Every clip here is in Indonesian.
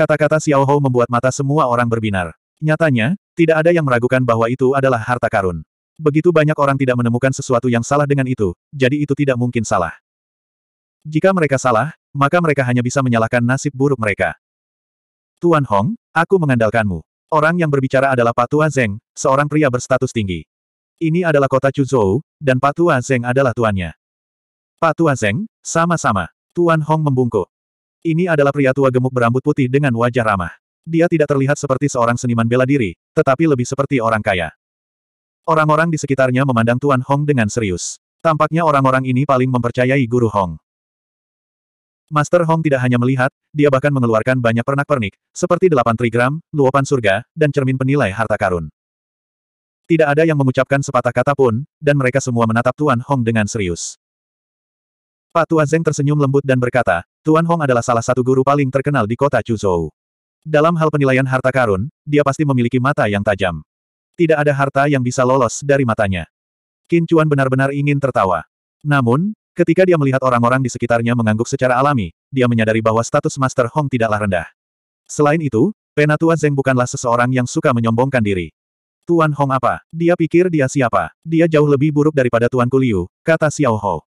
Kata-kata Xiao Hou membuat mata semua orang berbinar. Nyatanya, tidak ada yang meragukan bahwa itu adalah harta karun. Begitu banyak orang tidak menemukan sesuatu yang salah dengan itu, jadi itu tidak mungkin salah. Jika mereka salah, maka mereka hanya bisa menyalahkan nasib buruk mereka. Tuan Hong, aku mengandalkanmu. Orang yang berbicara adalah Patua Zeng, seorang pria berstatus tinggi. Ini adalah kota Chuzhou, dan Patua Zeng adalah tuannya. Patua Zeng, sama-sama. Tuan Hong membungkuk. Ini adalah pria tua gemuk berambut putih dengan wajah ramah. Dia tidak terlihat seperti seorang seniman bela diri, tetapi lebih seperti orang kaya. Orang-orang di sekitarnya memandang Tuan Hong dengan serius. Tampaknya orang-orang ini paling mempercayai guru Hong. Master Hong tidak hanya melihat, dia bahkan mengeluarkan banyak pernak-pernik, seperti delapan trigram, luopan surga, dan cermin penilai harta karun. Tidak ada yang mengucapkan sepatah kata pun, dan mereka semua menatap Tuan Hong dengan serius. Pak Tua Zeng tersenyum lembut dan berkata, Tuan Hong adalah salah satu guru paling terkenal di kota Chuzhou. Dalam hal penilaian harta karun, dia pasti memiliki mata yang tajam. Tidak ada harta yang bisa lolos dari matanya. Qin Chuan benar-benar ingin tertawa. Namun, ketika dia melihat orang-orang di sekitarnya mengangguk secara alami, dia menyadari bahwa status Master Hong tidaklah rendah. Selain itu, Penatua Zeng bukanlah seseorang yang suka menyombongkan diri. Tuan Hong apa? Dia pikir dia siapa? Dia jauh lebih buruk daripada Tuan Kuliu, kata Xiao Hou.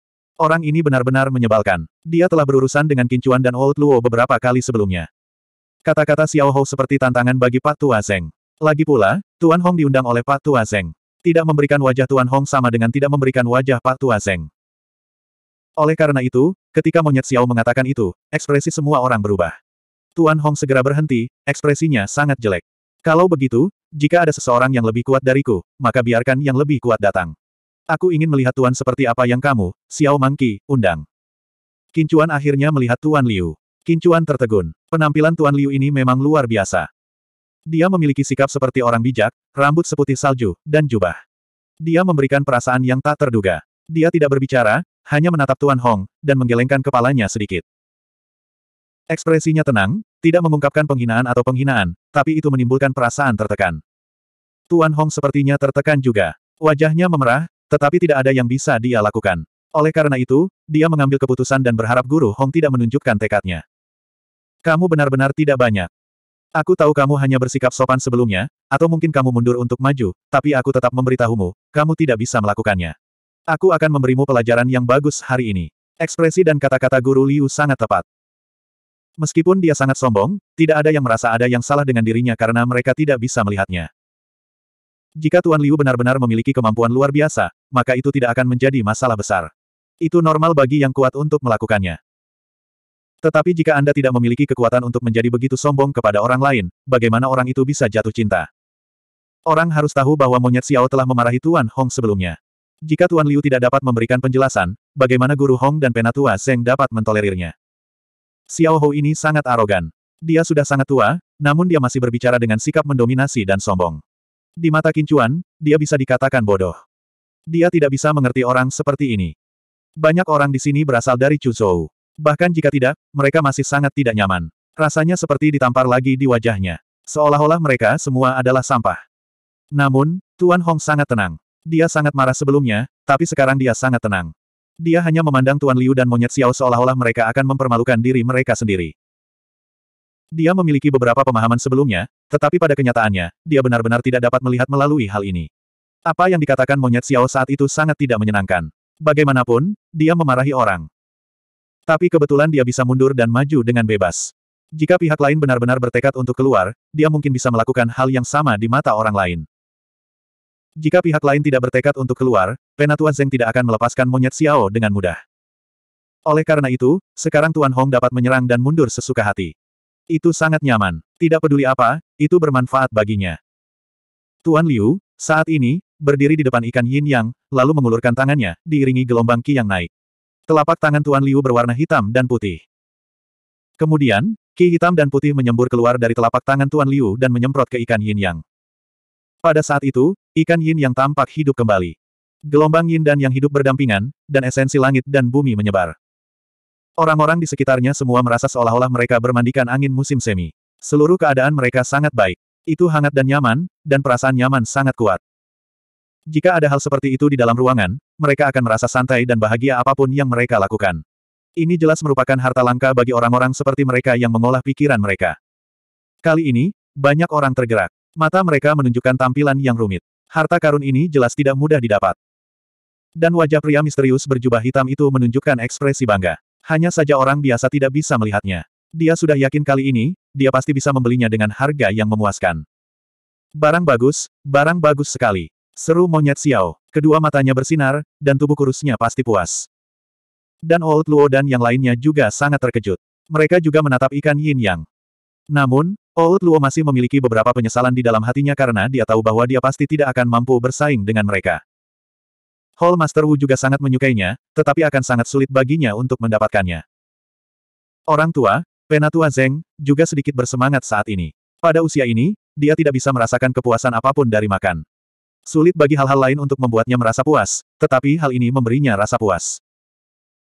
Orang ini benar-benar menyebalkan. Dia telah berurusan dengan Kincuan dan Old Luo beberapa kali sebelumnya. Kata-kata Xiao Hou seperti tantangan bagi Pak Tua Zeng. Lagi pula, Tuan Hong diundang oleh Pak Tua Zeng. Tidak memberikan wajah Tuan Hong sama dengan tidak memberikan wajah Pak Tua Zeng. Oleh karena itu, ketika monyet Xiao mengatakan itu, ekspresi semua orang berubah. Tuan Hong segera berhenti, ekspresinya sangat jelek. Kalau begitu, jika ada seseorang yang lebih kuat dariku, maka biarkan yang lebih kuat datang. Aku ingin melihat Tuan seperti apa yang kamu, Xiao Mangki, undang. Kincuan akhirnya melihat Tuan Liu. Kincuan tertegun. Penampilan Tuan Liu ini memang luar biasa. Dia memiliki sikap seperti orang bijak, rambut seputih salju, dan jubah. Dia memberikan perasaan yang tak terduga. Dia tidak berbicara, hanya menatap Tuan Hong, dan menggelengkan kepalanya sedikit. Ekspresinya tenang, tidak mengungkapkan penghinaan atau penghinaan, tapi itu menimbulkan perasaan tertekan. Tuan Hong sepertinya tertekan juga. Wajahnya memerah, tetapi tidak ada yang bisa dia lakukan. Oleh karena itu, dia mengambil keputusan dan berharap Guru Hong tidak menunjukkan tekadnya. Kamu benar-benar tidak banyak. Aku tahu kamu hanya bersikap sopan sebelumnya, atau mungkin kamu mundur untuk maju, tapi aku tetap memberitahumu, kamu tidak bisa melakukannya. Aku akan memberimu pelajaran yang bagus hari ini. Ekspresi dan kata-kata Guru Liu sangat tepat. Meskipun dia sangat sombong, tidak ada yang merasa ada yang salah dengan dirinya karena mereka tidak bisa melihatnya. Jika Tuan Liu benar-benar memiliki kemampuan luar biasa, maka itu tidak akan menjadi masalah besar. Itu normal bagi yang kuat untuk melakukannya. Tetapi jika Anda tidak memiliki kekuatan untuk menjadi begitu sombong kepada orang lain, bagaimana orang itu bisa jatuh cinta? Orang harus tahu bahwa monyet Xiao telah memarahi Tuan Hong sebelumnya. Jika Tuan Liu tidak dapat memberikan penjelasan, bagaimana Guru Hong dan Penatua Zeng dapat mentolerirnya? Xiao Hou ini sangat arogan. Dia sudah sangat tua, namun dia masih berbicara dengan sikap mendominasi dan sombong. Di mata Kincuan, dia bisa dikatakan bodoh. Dia tidak bisa mengerti orang seperti ini. Banyak orang di sini berasal dari Chuzhou. Bahkan jika tidak, mereka masih sangat tidak nyaman. Rasanya seperti ditampar lagi di wajahnya. Seolah-olah mereka semua adalah sampah. Namun, Tuan Hong sangat tenang. Dia sangat marah sebelumnya, tapi sekarang dia sangat tenang. Dia hanya memandang Tuan Liu dan Monyet Xiao seolah-olah mereka akan mempermalukan diri mereka sendiri. Dia memiliki beberapa pemahaman sebelumnya, tetapi pada kenyataannya, dia benar-benar tidak dapat melihat melalui hal ini. Apa yang dikatakan monyet Xiao saat itu sangat tidak menyenangkan. Bagaimanapun, dia memarahi orang. Tapi kebetulan dia bisa mundur dan maju dengan bebas. Jika pihak lain benar-benar bertekad untuk keluar, dia mungkin bisa melakukan hal yang sama di mata orang lain. Jika pihak lain tidak bertekad untuk keluar, Penatua Zeng tidak akan melepaskan monyet Xiao dengan mudah. Oleh karena itu, sekarang Tuan Hong dapat menyerang dan mundur sesuka hati. Itu sangat nyaman. Tidak peduli apa, itu bermanfaat baginya. Tuan Liu, saat ini, berdiri di depan ikan yin yang, lalu mengulurkan tangannya, diiringi gelombang ki yang naik. Telapak tangan Tuan Liu berwarna hitam dan putih. Kemudian, ki hitam dan putih menyembur keluar dari telapak tangan Tuan Liu dan menyemprot ke ikan yin yang. Pada saat itu, ikan yin yang tampak hidup kembali. Gelombang yin dan yang hidup berdampingan, dan esensi langit dan bumi menyebar. Orang-orang di sekitarnya semua merasa seolah-olah mereka bermandikan angin musim semi. Seluruh keadaan mereka sangat baik. Itu hangat dan nyaman, dan perasaan nyaman sangat kuat. Jika ada hal seperti itu di dalam ruangan, mereka akan merasa santai dan bahagia apapun yang mereka lakukan. Ini jelas merupakan harta langka bagi orang-orang seperti mereka yang mengolah pikiran mereka. Kali ini, banyak orang tergerak. Mata mereka menunjukkan tampilan yang rumit. Harta karun ini jelas tidak mudah didapat. Dan wajah pria misterius berjubah hitam itu menunjukkan ekspresi bangga. Hanya saja orang biasa tidak bisa melihatnya. Dia sudah yakin kali ini, dia pasti bisa membelinya dengan harga yang memuaskan. Barang bagus, barang bagus sekali. Seru monyet Xiao. Kedua matanya bersinar, dan tubuh kurusnya pasti puas. Dan Old Luo dan yang lainnya juga sangat terkejut. Mereka juga menatap ikan yin yang. Namun, Old Luo masih memiliki beberapa penyesalan di dalam hatinya karena dia tahu bahwa dia pasti tidak akan mampu bersaing dengan mereka. Hall Master Wu juga sangat menyukainya, tetapi akan sangat sulit baginya untuk mendapatkannya. Orang tua, penatua Zeng, juga sedikit bersemangat saat ini. Pada usia ini, dia tidak bisa merasakan kepuasan apapun dari makan. Sulit bagi hal-hal lain untuk membuatnya merasa puas, tetapi hal ini memberinya rasa puas.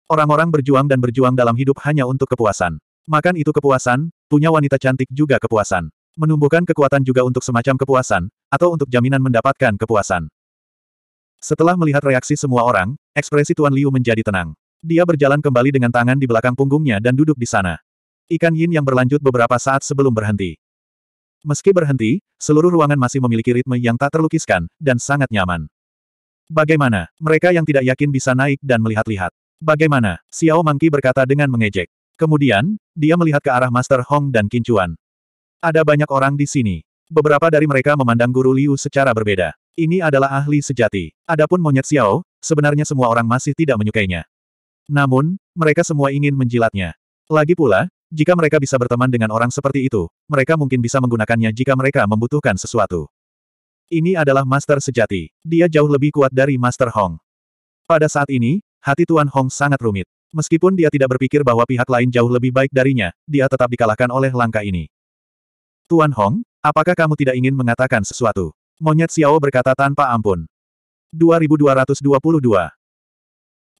Orang-orang berjuang dan berjuang dalam hidup hanya untuk kepuasan. Makan itu kepuasan, punya wanita cantik juga kepuasan. Menumbuhkan kekuatan juga untuk semacam kepuasan, atau untuk jaminan mendapatkan kepuasan. Setelah melihat reaksi semua orang, ekspresi Tuan Liu menjadi tenang. Dia berjalan kembali dengan tangan di belakang punggungnya dan duduk di sana. Ikan yin yang berlanjut beberapa saat sebelum berhenti. Meski berhenti, seluruh ruangan masih memiliki ritme yang tak terlukiskan, dan sangat nyaman. Bagaimana, mereka yang tidak yakin bisa naik dan melihat-lihat. Bagaimana, Xiao Mangki berkata dengan mengejek. Kemudian, dia melihat ke arah Master Hong dan Kincuan. Ada banyak orang di sini. Beberapa dari mereka memandang Guru Liu secara berbeda. Ini adalah ahli sejati. Adapun monyet Xiao, sebenarnya semua orang masih tidak menyukainya. Namun, mereka semua ingin menjilatnya. Lagi pula, jika mereka bisa berteman dengan orang seperti itu, mereka mungkin bisa menggunakannya jika mereka membutuhkan sesuatu. Ini adalah Master sejati. Dia jauh lebih kuat dari Master Hong. Pada saat ini, hati Tuan Hong sangat rumit. Meskipun dia tidak berpikir bahwa pihak lain jauh lebih baik darinya, dia tetap dikalahkan oleh langkah ini. Tuan Hong, apakah kamu tidak ingin mengatakan sesuatu? Monyet Xiao berkata tanpa ampun. 2222.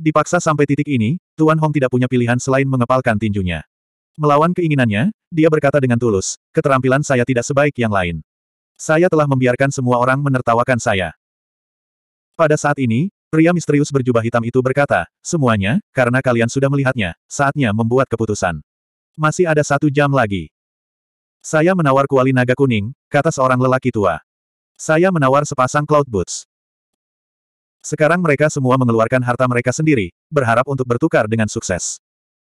Dipaksa sampai titik ini, Tuan Hong tidak punya pilihan selain mengepalkan tinjunya. Melawan keinginannya, dia berkata dengan tulus, keterampilan saya tidak sebaik yang lain. Saya telah membiarkan semua orang menertawakan saya. Pada saat ini, pria misterius berjubah hitam itu berkata, semuanya, karena kalian sudah melihatnya, saatnya membuat keputusan. Masih ada satu jam lagi. Saya menawar kuali naga kuning, kata seorang lelaki tua. Saya menawar sepasang cloud boots. Sekarang mereka semua mengeluarkan harta mereka sendiri, berharap untuk bertukar dengan sukses.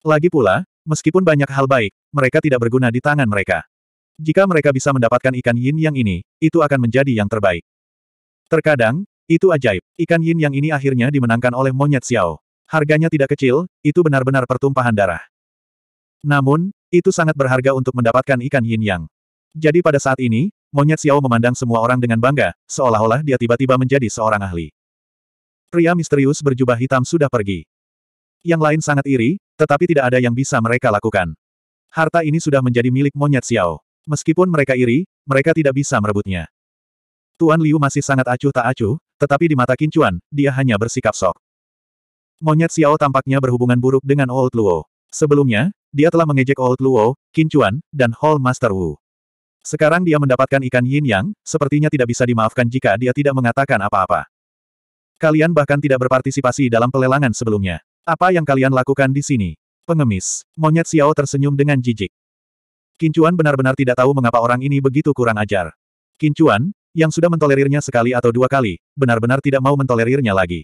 Lagi pula, meskipun banyak hal baik, mereka tidak berguna di tangan mereka. Jika mereka bisa mendapatkan ikan yin yang ini, itu akan menjadi yang terbaik. Terkadang, itu ajaib. Ikan yin yang ini akhirnya dimenangkan oleh monyet Xiao. Harganya tidak kecil, itu benar-benar pertumpahan darah. Namun, itu sangat berharga untuk mendapatkan ikan yin yang. Jadi pada saat ini, Monyet Xiao memandang semua orang dengan bangga, seolah-olah dia tiba-tiba menjadi seorang ahli. Pria misterius berjubah hitam sudah pergi. Yang lain sangat iri, tetapi tidak ada yang bisa mereka lakukan. Harta ini sudah menjadi milik monyet Xiao. Meskipun mereka iri, mereka tidak bisa merebutnya. Tuan Liu masih sangat acuh tak acuh, tetapi di mata Kincuan, dia hanya bersikap sok. Monyet Xiao tampaknya berhubungan buruk dengan Old Luo. Sebelumnya, dia telah mengejek Old Luo, Kincuan, dan Hall Master Wu. Sekarang dia mendapatkan ikan yin yang, sepertinya tidak bisa dimaafkan jika dia tidak mengatakan apa-apa. Kalian bahkan tidak berpartisipasi dalam pelelangan sebelumnya. Apa yang kalian lakukan di sini? Pengemis. Monyet Xiao tersenyum dengan jijik. Kincuan benar-benar tidak tahu mengapa orang ini begitu kurang ajar. Kincuan, yang sudah mentolerirnya sekali atau dua kali, benar-benar tidak mau mentolerirnya lagi.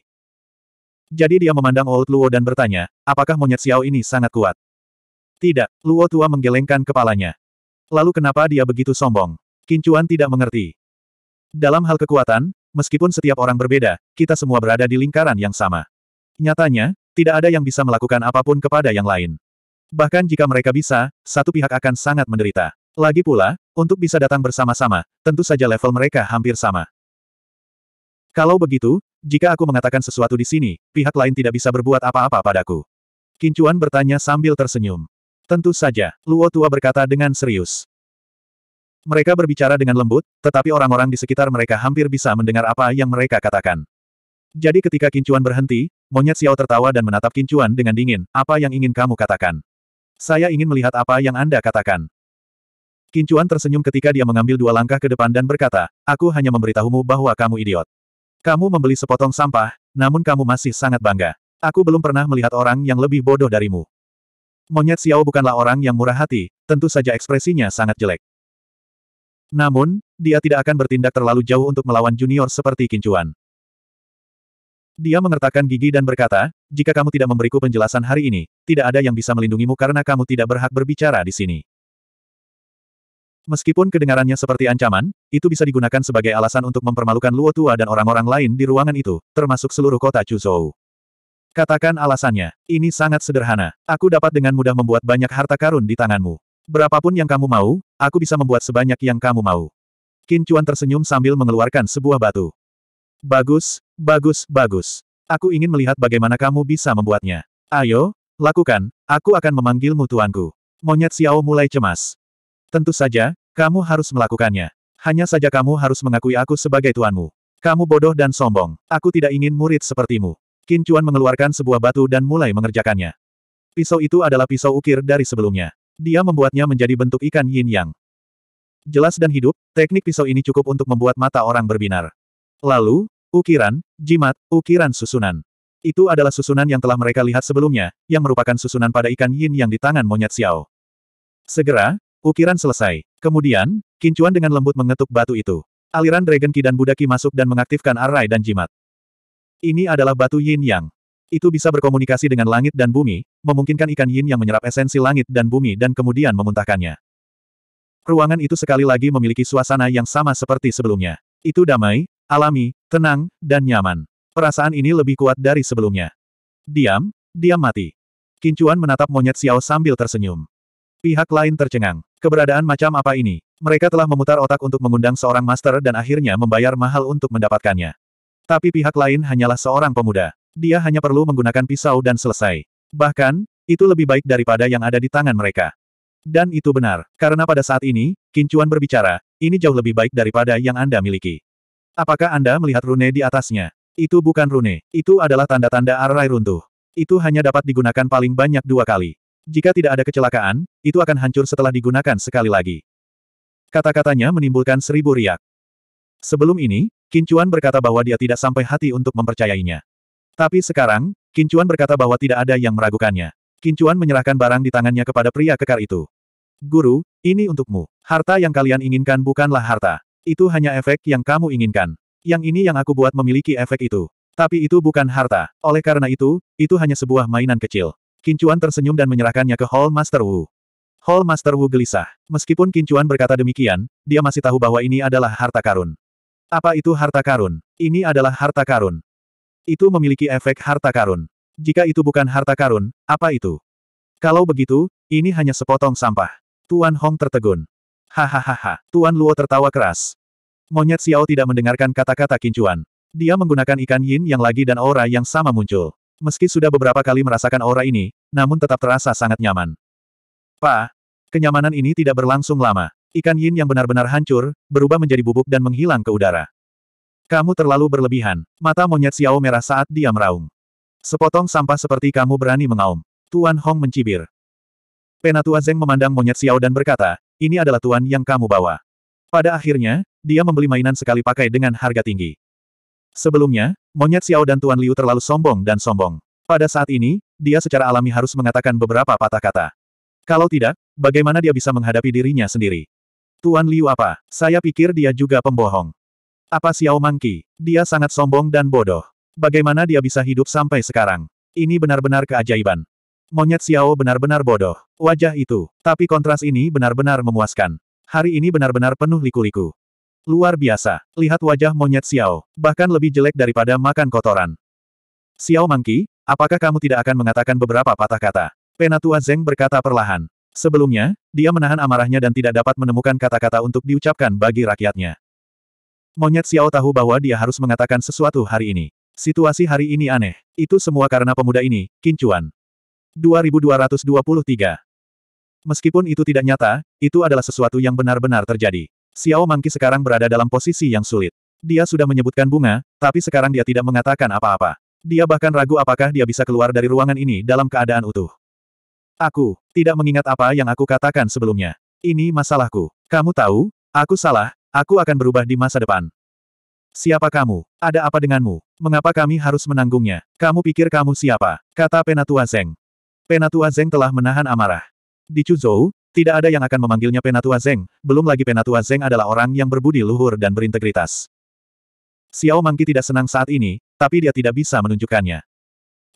Jadi dia memandang Old Luo dan bertanya, apakah monyet Xiao ini sangat kuat? Tidak, Luo tua menggelengkan kepalanya. Lalu kenapa dia begitu sombong? Kincuan tidak mengerti. Dalam hal kekuatan, meskipun setiap orang berbeda, kita semua berada di lingkaran yang sama. Nyatanya, tidak ada yang bisa melakukan apapun kepada yang lain. Bahkan jika mereka bisa, satu pihak akan sangat menderita. Lagi pula, untuk bisa datang bersama-sama, tentu saja level mereka hampir sama. Kalau begitu, jika aku mengatakan sesuatu di sini, pihak lain tidak bisa berbuat apa-apa padaku. Kincuan bertanya sambil tersenyum. Tentu saja, Luo Tua berkata dengan serius. Mereka berbicara dengan lembut, tetapi orang-orang di sekitar mereka hampir bisa mendengar apa yang mereka katakan. Jadi ketika Kincuan berhenti, monyet Xiao tertawa dan menatap Kincuan dengan dingin, apa yang ingin kamu katakan? Saya ingin melihat apa yang Anda katakan. Kincuan tersenyum ketika dia mengambil dua langkah ke depan dan berkata, aku hanya memberitahumu bahwa kamu idiot. Kamu membeli sepotong sampah, namun kamu masih sangat bangga. Aku belum pernah melihat orang yang lebih bodoh darimu. Monyet Xiao bukanlah orang yang murah hati, tentu saja ekspresinya sangat jelek. Namun, dia tidak akan bertindak terlalu jauh untuk melawan junior seperti Kincuan. Dia mengertakkan gigi dan berkata, jika kamu tidak memberiku penjelasan hari ini, tidak ada yang bisa melindungimu karena kamu tidak berhak berbicara di sini. Meskipun kedengarannya seperti ancaman, itu bisa digunakan sebagai alasan untuk mempermalukan Luo Tua dan orang-orang lain di ruangan itu, termasuk seluruh kota Chuzhou. Katakan alasannya. Ini sangat sederhana. Aku dapat dengan mudah membuat banyak harta karun di tanganmu. Berapapun yang kamu mau, aku bisa membuat sebanyak yang kamu mau. Qin Chuan tersenyum sambil mengeluarkan sebuah batu. Bagus, bagus, bagus. Aku ingin melihat bagaimana kamu bisa membuatnya. Ayo, lakukan, aku akan memanggilmu tuanku. Monyet Xiao mulai cemas. Tentu saja, kamu harus melakukannya. Hanya saja kamu harus mengakui aku sebagai tuanmu. Kamu bodoh dan sombong. Aku tidak ingin murid sepertimu. Qin Chuan mengeluarkan sebuah batu dan mulai mengerjakannya. Pisau itu adalah pisau ukir dari sebelumnya. Dia membuatnya menjadi bentuk ikan yin yang. Jelas dan hidup, teknik pisau ini cukup untuk membuat mata orang berbinar. Lalu, ukiran, jimat, ukiran susunan. Itu adalah susunan yang telah mereka lihat sebelumnya, yang merupakan susunan pada ikan yin yang di tangan monyet Xiao. Segera, ukiran selesai. Kemudian, Kincuan dengan lembut mengetuk batu itu. Aliran Dragon Ki dan Buddha Ki masuk dan mengaktifkan arai dan jimat. Ini adalah batu yin yang. Itu bisa berkomunikasi dengan langit dan bumi, memungkinkan ikan yin yang menyerap esensi langit dan bumi dan kemudian memuntahkannya. Ruangan itu sekali lagi memiliki suasana yang sama seperti sebelumnya. Itu damai, alami, tenang, dan nyaman. Perasaan ini lebih kuat dari sebelumnya. Diam, diam mati. Kincuan menatap monyet Xiao sambil tersenyum. Pihak lain tercengang. Keberadaan macam apa ini? Mereka telah memutar otak untuk mengundang seorang master dan akhirnya membayar mahal untuk mendapatkannya. Tapi pihak lain hanyalah seorang pemuda. Dia hanya perlu menggunakan pisau dan selesai. Bahkan, itu lebih baik daripada yang ada di tangan mereka. Dan itu benar, karena pada saat ini, Kincuan berbicara, ini jauh lebih baik daripada yang Anda miliki. Apakah Anda melihat rune di atasnya? Itu bukan rune, itu adalah tanda-tanda arai runtuh. Itu hanya dapat digunakan paling banyak dua kali. Jika tidak ada kecelakaan, itu akan hancur setelah digunakan sekali lagi. Kata-katanya menimbulkan seribu riak. Sebelum ini, Kincuan berkata bahwa dia tidak sampai hati untuk mempercayainya. Tapi sekarang, Kincuan berkata bahwa tidak ada yang meragukannya. Kincuan menyerahkan barang di tangannya kepada pria kekar itu. Guru, ini untukmu. Harta yang kalian inginkan bukanlah harta. Itu hanya efek yang kamu inginkan. Yang ini yang aku buat memiliki efek itu. Tapi itu bukan harta. Oleh karena itu, itu hanya sebuah mainan kecil. Kincuan tersenyum dan menyerahkannya ke Hall Master Wu. Hall Master Wu gelisah. Meskipun Kincuan berkata demikian, dia masih tahu bahwa ini adalah harta karun. Apa itu harta karun? Ini adalah harta karun. Itu memiliki efek harta karun. Jika itu bukan harta karun, apa itu? Kalau begitu, ini hanya sepotong sampah. Tuan Hong tertegun. Hahaha, Tuan Luo tertawa keras. Monyet Xiao tidak mendengarkan kata-kata kincuan. Dia menggunakan ikan yin yang lagi dan aura yang sama muncul. Meski sudah beberapa kali merasakan aura ini, namun tetap terasa sangat nyaman. Pa, kenyamanan ini tidak berlangsung lama. Ikan yin yang benar-benar hancur, berubah menjadi bubuk dan menghilang ke udara. Kamu terlalu berlebihan. Mata monyet Xiao merah saat dia meraung. Sepotong sampah seperti kamu berani mengaum. Tuan Hong mencibir. Penatua Zeng memandang monyet Xiao dan berkata, ini adalah tuan yang kamu bawa. Pada akhirnya, dia membeli mainan sekali pakai dengan harga tinggi. Sebelumnya, monyet Xiao dan Tuan Liu terlalu sombong dan sombong. Pada saat ini, dia secara alami harus mengatakan beberapa patah kata. Kalau tidak, bagaimana dia bisa menghadapi dirinya sendiri? Tuan Liu apa? Saya pikir dia juga pembohong. Apa Xiao Mangki? Dia sangat sombong dan bodoh. Bagaimana dia bisa hidup sampai sekarang? Ini benar-benar keajaiban. Monyet Xiao benar-benar bodoh. Wajah itu. Tapi kontras ini benar-benar memuaskan. Hari ini benar-benar penuh liku-liku. Luar biasa. Lihat wajah monyet Xiao. Bahkan lebih jelek daripada makan kotoran. Xiao Mangki, apakah kamu tidak akan mengatakan beberapa patah kata? Penatua Zeng berkata perlahan. Sebelumnya, dia menahan amarahnya dan tidak dapat menemukan kata-kata untuk diucapkan bagi rakyatnya. Monyet Xiao tahu bahwa dia harus mengatakan sesuatu hari ini. Situasi hari ini aneh. Itu semua karena pemuda ini, Kincuan. 2223 Meskipun itu tidak nyata, itu adalah sesuatu yang benar-benar terjadi. Xiao Mangki sekarang berada dalam posisi yang sulit. Dia sudah menyebutkan bunga, tapi sekarang dia tidak mengatakan apa-apa. Dia bahkan ragu apakah dia bisa keluar dari ruangan ini dalam keadaan utuh. Aku tidak mengingat apa yang aku katakan sebelumnya. Ini masalahku. Kamu tahu, aku salah, aku akan berubah di masa depan. Siapa kamu? Ada apa denganmu? Mengapa kami harus menanggungnya? Kamu pikir kamu siapa? Kata Penatua Zeng. Penatua Zeng telah menahan amarah. Di Chuzhou, tidak ada yang akan memanggilnya Penatua Zeng, belum lagi Penatua Zeng adalah orang yang berbudi luhur dan berintegritas. Xiao Mangki tidak senang saat ini, tapi dia tidak bisa menunjukkannya.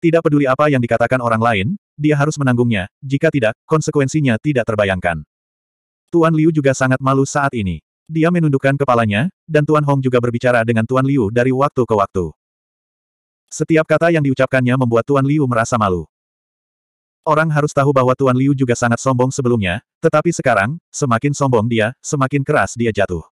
Tidak peduli apa yang dikatakan orang lain, dia harus menanggungnya, jika tidak, konsekuensinya tidak terbayangkan. Tuan Liu juga sangat malu saat ini. Dia menundukkan kepalanya, dan Tuan Hong juga berbicara dengan Tuan Liu dari waktu ke waktu. Setiap kata yang diucapkannya membuat Tuan Liu merasa malu. Orang harus tahu bahwa Tuan Liu juga sangat sombong sebelumnya, tetapi sekarang, semakin sombong dia, semakin keras dia jatuh.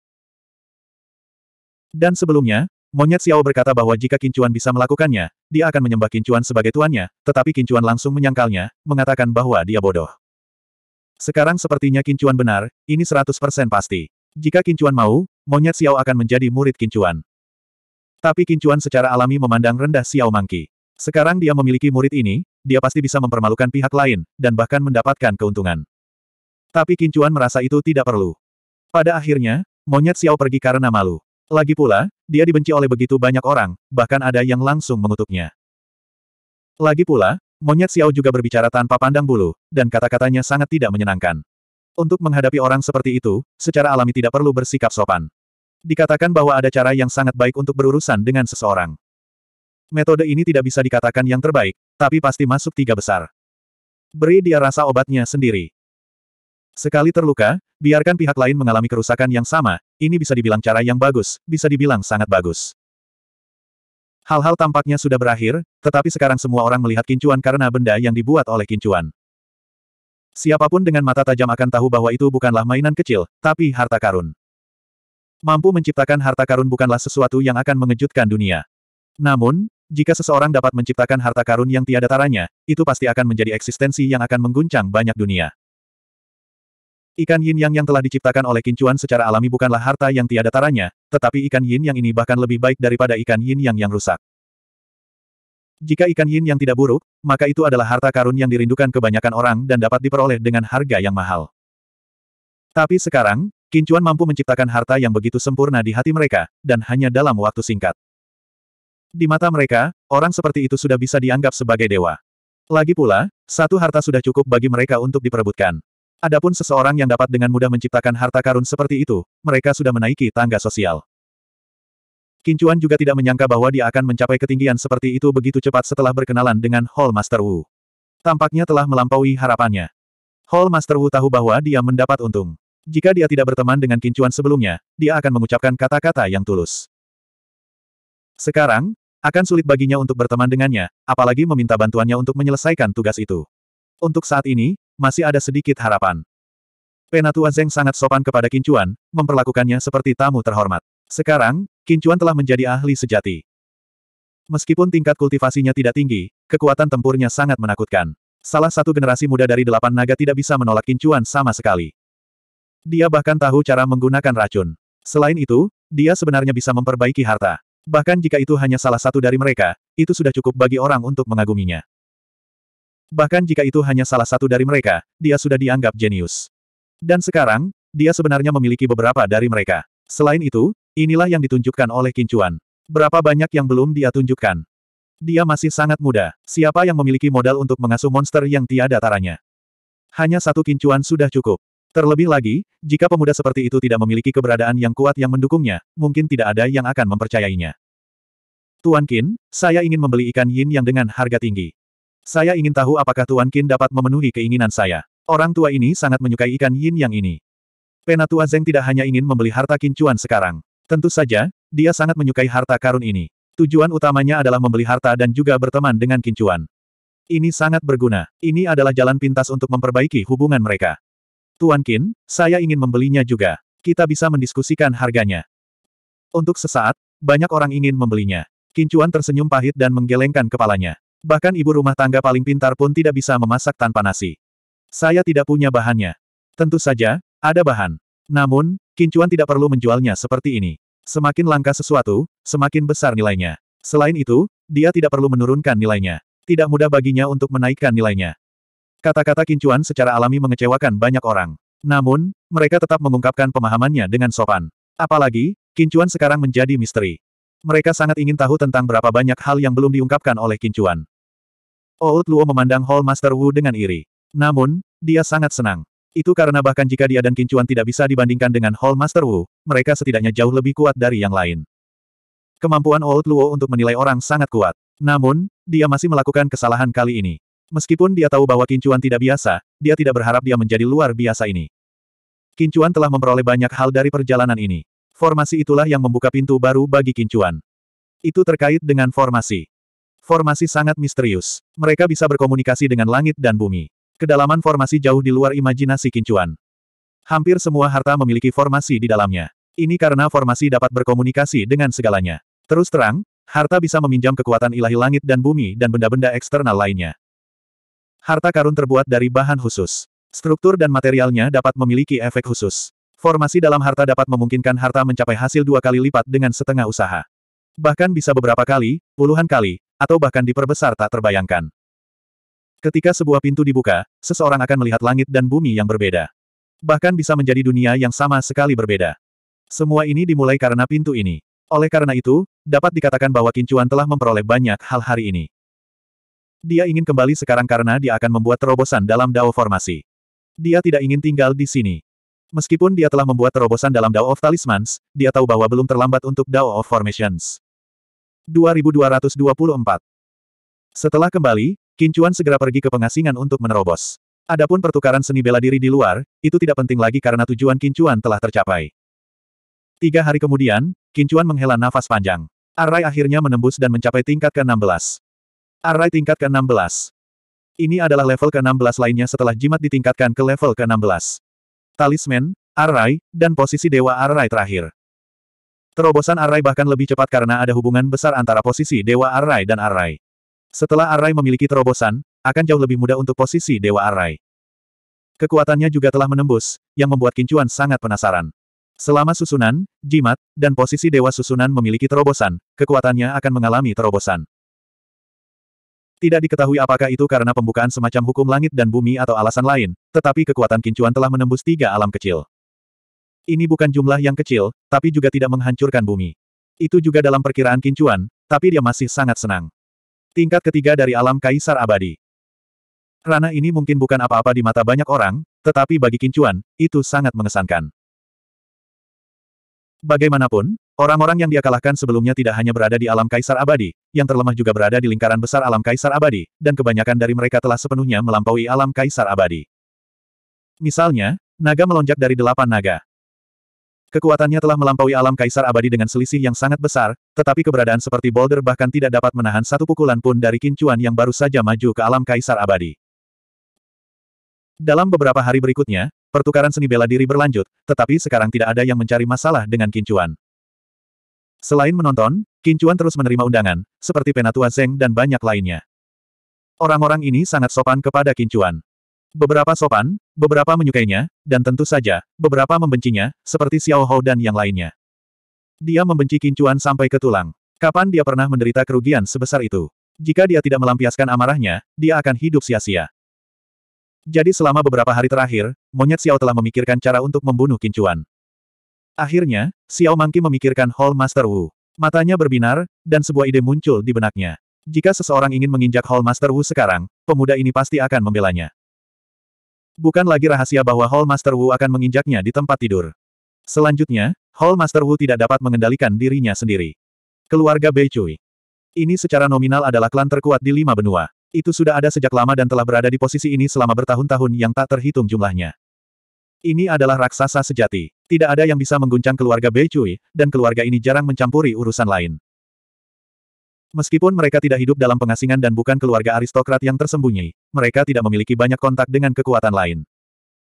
Dan sebelumnya, Monyet Xiao berkata bahwa jika Kincuan bisa melakukannya, dia akan menyembah Kincuan sebagai tuannya, tetapi Kincuan langsung menyangkalnya, mengatakan bahwa dia bodoh. Sekarang sepertinya Kincuan benar, ini 100% pasti. Jika Kincuan mau, monyet Xiao akan menjadi murid Kincuan. Tapi Kincuan secara alami memandang rendah Xiao Mangki. Sekarang dia memiliki murid ini, dia pasti bisa mempermalukan pihak lain, dan bahkan mendapatkan keuntungan. Tapi Kincuan merasa itu tidak perlu. Pada akhirnya, monyet Xiao pergi karena malu. Lagi pula, dia dibenci oleh begitu banyak orang, bahkan ada yang langsung mengutuknya. Lagi pula, monyet Xiao juga berbicara tanpa pandang bulu, dan kata-katanya sangat tidak menyenangkan. Untuk menghadapi orang seperti itu, secara alami tidak perlu bersikap sopan. Dikatakan bahwa ada cara yang sangat baik untuk berurusan dengan seseorang. Metode ini tidak bisa dikatakan yang terbaik, tapi pasti masuk tiga besar. Beri dia rasa obatnya sendiri. Sekali terluka, biarkan pihak lain mengalami kerusakan yang sama, ini bisa dibilang cara yang bagus, bisa dibilang sangat bagus. Hal-hal tampaknya sudah berakhir, tetapi sekarang semua orang melihat kincuan karena benda yang dibuat oleh kincuan. Siapapun dengan mata tajam akan tahu bahwa itu bukanlah mainan kecil, tapi harta karun. Mampu menciptakan harta karun bukanlah sesuatu yang akan mengejutkan dunia. Namun, jika seseorang dapat menciptakan harta karun yang tiada taranya, itu pasti akan menjadi eksistensi yang akan mengguncang banyak dunia. Ikan yin yang yang telah diciptakan oleh Kincuan secara alami bukanlah harta yang tiada taranya, tetapi ikan yin yang ini bahkan lebih baik daripada ikan yin yang yang rusak. Jika ikan yin yang tidak buruk, maka itu adalah harta karun yang dirindukan kebanyakan orang dan dapat diperoleh dengan harga yang mahal. Tapi sekarang, Kincuan mampu menciptakan harta yang begitu sempurna di hati mereka, dan hanya dalam waktu singkat. Di mata mereka, orang seperti itu sudah bisa dianggap sebagai dewa. Lagi pula, satu harta sudah cukup bagi mereka untuk diperebutkan. Adapun seseorang yang dapat dengan mudah menciptakan harta karun seperti itu, mereka sudah menaiki tangga sosial. Kincuan juga tidak menyangka bahwa dia akan mencapai ketinggian seperti itu begitu cepat setelah berkenalan dengan Hall Master Wu. Tampaknya telah melampaui harapannya. Hall Master Wu tahu bahwa dia mendapat untung. Jika dia tidak berteman dengan Kincuan sebelumnya, dia akan mengucapkan kata-kata yang tulus. Sekarang, akan sulit baginya untuk berteman dengannya, apalagi meminta bantuannya untuk menyelesaikan tugas itu. Untuk saat ini, masih ada sedikit harapan. Penatua Zeng sangat sopan kepada Kincuan, memperlakukannya seperti tamu terhormat. Sekarang, Kincuan telah menjadi ahli sejati. Meskipun tingkat kultivasinya tidak tinggi, kekuatan tempurnya sangat menakutkan. Salah satu generasi muda dari delapan naga tidak bisa menolak Kincuan sama sekali. Dia bahkan tahu cara menggunakan racun. Selain itu, dia sebenarnya bisa memperbaiki harta. Bahkan jika itu hanya salah satu dari mereka, itu sudah cukup bagi orang untuk mengaguminya. Bahkan jika itu hanya salah satu dari mereka, dia sudah dianggap jenius. Dan sekarang, dia sebenarnya memiliki beberapa dari mereka. Selain itu, inilah yang ditunjukkan oleh Kincuan. Berapa banyak yang belum dia tunjukkan. Dia masih sangat muda. Siapa yang memiliki modal untuk mengasuh monster yang tiada taranya? Hanya satu Kincuan sudah cukup. Terlebih lagi, jika pemuda seperti itu tidak memiliki keberadaan yang kuat yang mendukungnya, mungkin tidak ada yang akan mempercayainya. Tuan Qin, saya ingin membeli ikan yin yang dengan harga tinggi. Saya ingin tahu apakah Tuan Qin dapat memenuhi keinginan saya. Orang tua ini sangat menyukai ikan yin yang ini. Penatua Zeng tidak hanya ingin membeli harta kincuan sekarang. Tentu saja, dia sangat menyukai harta karun ini. Tujuan utamanya adalah membeli harta dan juga berteman dengan kincuan. Ini sangat berguna. Ini adalah jalan pintas untuk memperbaiki hubungan mereka. Tuan Qin, saya ingin membelinya juga. Kita bisa mendiskusikan harganya. Untuk sesaat, banyak orang ingin membelinya. Kincuan tersenyum pahit dan menggelengkan kepalanya. Bahkan ibu rumah tangga paling pintar pun tidak bisa memasak tanpa nasi. Saya tidak punya bahannya. Tentu saja, ada bahan. Namun, Kincuan tidak perlu menjualnya seperti ini. Semakin langka sesuatu, semakin besar nilainya. Selain itu, dia tidak perlu menurunkan nilainya. Tidak mudah baginya untuk menaikkan nilainya. Kata-kata Kincuan secara alami mengecewakan banyak orang. Namun, mereka tetap mengungkapkan pemahamannya dengan sopan. Apalagi, Kincuan sekarang menjadi misteri. Mereka sangat ingin tahu tentang berapa banyak hal yang belum diungkapkan oleh Kincuan. Old Luo memandang Hall Master Wu dengan iri. Namun, dia sangat senang. Itu karena bahkan jika dia dan Kincuan tidak bisa dibandingkan dengan Hall Master Wu, mereka setidaknya jauh lebih kuat dari yang lain. Kemampuan Old Luo untuk menilai orang sangat kuat. Namun, dia masih melakukan kesalahan kali ini. Meskipun dia tahu bahwa Kincuan tidak biasa, dia tidak berharap dia menjadi luar biasa ini. Kincuan telah memperoleh banyak hal dari perjalanan ini. Formasi itulah yang membuka pintu baru bagi Kincuan. Itu terkait dengan formasi. Formasi sangat misterius. Mereka bisa berkomunikasi dengan langit dan bumi. Kedalaman formasi jauh di luar imajinasi Kincuan. Hampir semua harta memiliki formasi di dalamnya. Ini karena formasi dapat berkomunikasi dengan segalanya. Terus terang, harta bisa meminjam kekuatan ilahi langit dan bumi dan benda-benda eksternal lainnya. Harta karun terbuat dari bahan khusus. Struktur dan materialnya dapat memiliki efek khusus. Formasi dalam harta dapat memungkinkan harta mencapai hasil dua kali lipat dengan setengah usaha. Bahkan bisa beberapa kali, puluhan kali, atau bahkan diperbesar tak terbayangkan. Ketika sebuah pintu dibuka, seseorang akan melihat langit dan bumi yang berbeda. Bahkan bisa menjadi dunia yang sama sekali berbeda. Semua ini dimulai karena pintu ini. Oleh karena itu, dapat dikatakan bahwa Kincuan telah memperoleh banyak hal hari ini. Dia ingin kembali sekarang karena dia akan membuat terobosan dalam Dao Formasi. Dia tidak ingin tinggal di sini. Meskipun dia telah membuat terobosan dalam Dao of Talismans, dia tahu bahwa belum terlambat untuk Dao of Formations. 2224. Setelah kembali, Kincuan segera pergi ke pengasingan untuk menerobos. Adapun pertukaran seni bela diri di luar, itu tidak penting lagi karena tujuan Kincuan telah tercapai. Tiga hari kemudian, Kincuan menghela nafas panjang. Arai akhirnya menembus dan mencapai tingkat ke-16. Arai tingkat ke-16. Ini adalah level ke-16 lainnya setelah jimat ditingkatkan ke level ke-16. Talisman, Arai, dan posisi Dewa Arai terakhir. Terobosan arai bahkan lebih cepat karena ada hubungan besar antara posisi Dewa arai dan arai. Setelah arai memiliki terobosan, akan jauh lebih mudah untuk posisi Dewa arai. Kekuatannya juga telah menembus, yang membuat Kincuan sangat penasaran. Selama susunan, jimat, dan posisi Dewa Susunan memiliki terobosan, kekuatannya akan mengalami terobosan. Tidak diketahui apakah itu karena pembukaan semacam hukum langit dan bumi atau alasan lain, tetapi kekuatan Kincuan telah menembus tiga alam kecil. Ini bukan jumlah yang kecil, tapi juga tidak menghancurkan bumi. Itu juga dalam perkiraan kincuan, tapi dia masih sangat senang. Tingkat ketiga dari alam kaisar abadi. Rana ini mungkin bukan apa-apa di mata banyak orang, tetapi bagi kincuan, itu sangat mengesankan. Bagaimanapun, orang-orang yang dia kalahkan sebelumnya tidak hanya berada di alam kaisar abadi, yang terlemah juga berada di lingkaran besar alam kaisar abadi, dan kebanyakan dari mereka telah sepenuhnya melampaui alam kaisar abadi. Misalnya, naga melonjak dari delapan naga. Kekuatannya telah melampaui alam kaisar abadi dengan selisih yang sangat besar, tetapi keberadaan seperti boulder bahkan tidak dapat menahan satu pukulan pun dari kincuan yang baru saja maju ke alam kaisar abadi. Dalam beberapa hari berikutnya, pertukaran seni bela diri berlanjut, tetapi sekarang tidak ada yang mencari masalah dengan kincuan. Selain menonton, kincuan terus menerima undangan, seperti Penatua Zeng dan banyak lainnya. Orang-orang ini sangat sopan kepada kincuan. Beberapa sopan, beberapa menyukainya, dan tentu saja, beberapa membencinya, seperti Xiao Hou dan yang lainnya. Dia membenci kincuan sampai ke tulang. Kapan dia pernah menderita kerugian sebesar itu? Jika dia tidak melampiaskan amarahnya, dia akan hidup sia-sia. Jadi selama beberapa hari terakhir, monyet Xiao telah memikirkan cara untuk membunuh kincuan. Akhirnya, Xiao Mangki memikirkan Hall Master Wu. Matanya berbinar, dan sebuah ide muncul di benaknya. Jika seseorang ingin menginjak Hall Master Wu sekarang, pemuda ini pasti akan membelanya. Bukan lagi rahasia bahwa Hall Master Wu akan menginjaknya di tempat tidur. Selanjutnya, Hall Master Wu tidak dapat mengendalikan dirinya sendiri. Keluarga Bei Cui. Ini secara nominal adalah klan terkuat di lima benua. Itu sudah ada sejak lama dan telah berada di posisi ini selama bertahun-tahun yang tak terhitung jumlahnya. Ini adalah raksasa sejati. Tidak ada yang bisa mengguncang keluarga Bei Cui, dan keluarga ini jarang mencampuri urusan lain. Meskipun mereka tidak hidup dalam pengasingan dan bukan keluarga aristokrat yang tersembunyi, mereka tidak memiliki banyak kontak dengan kekuatan lain.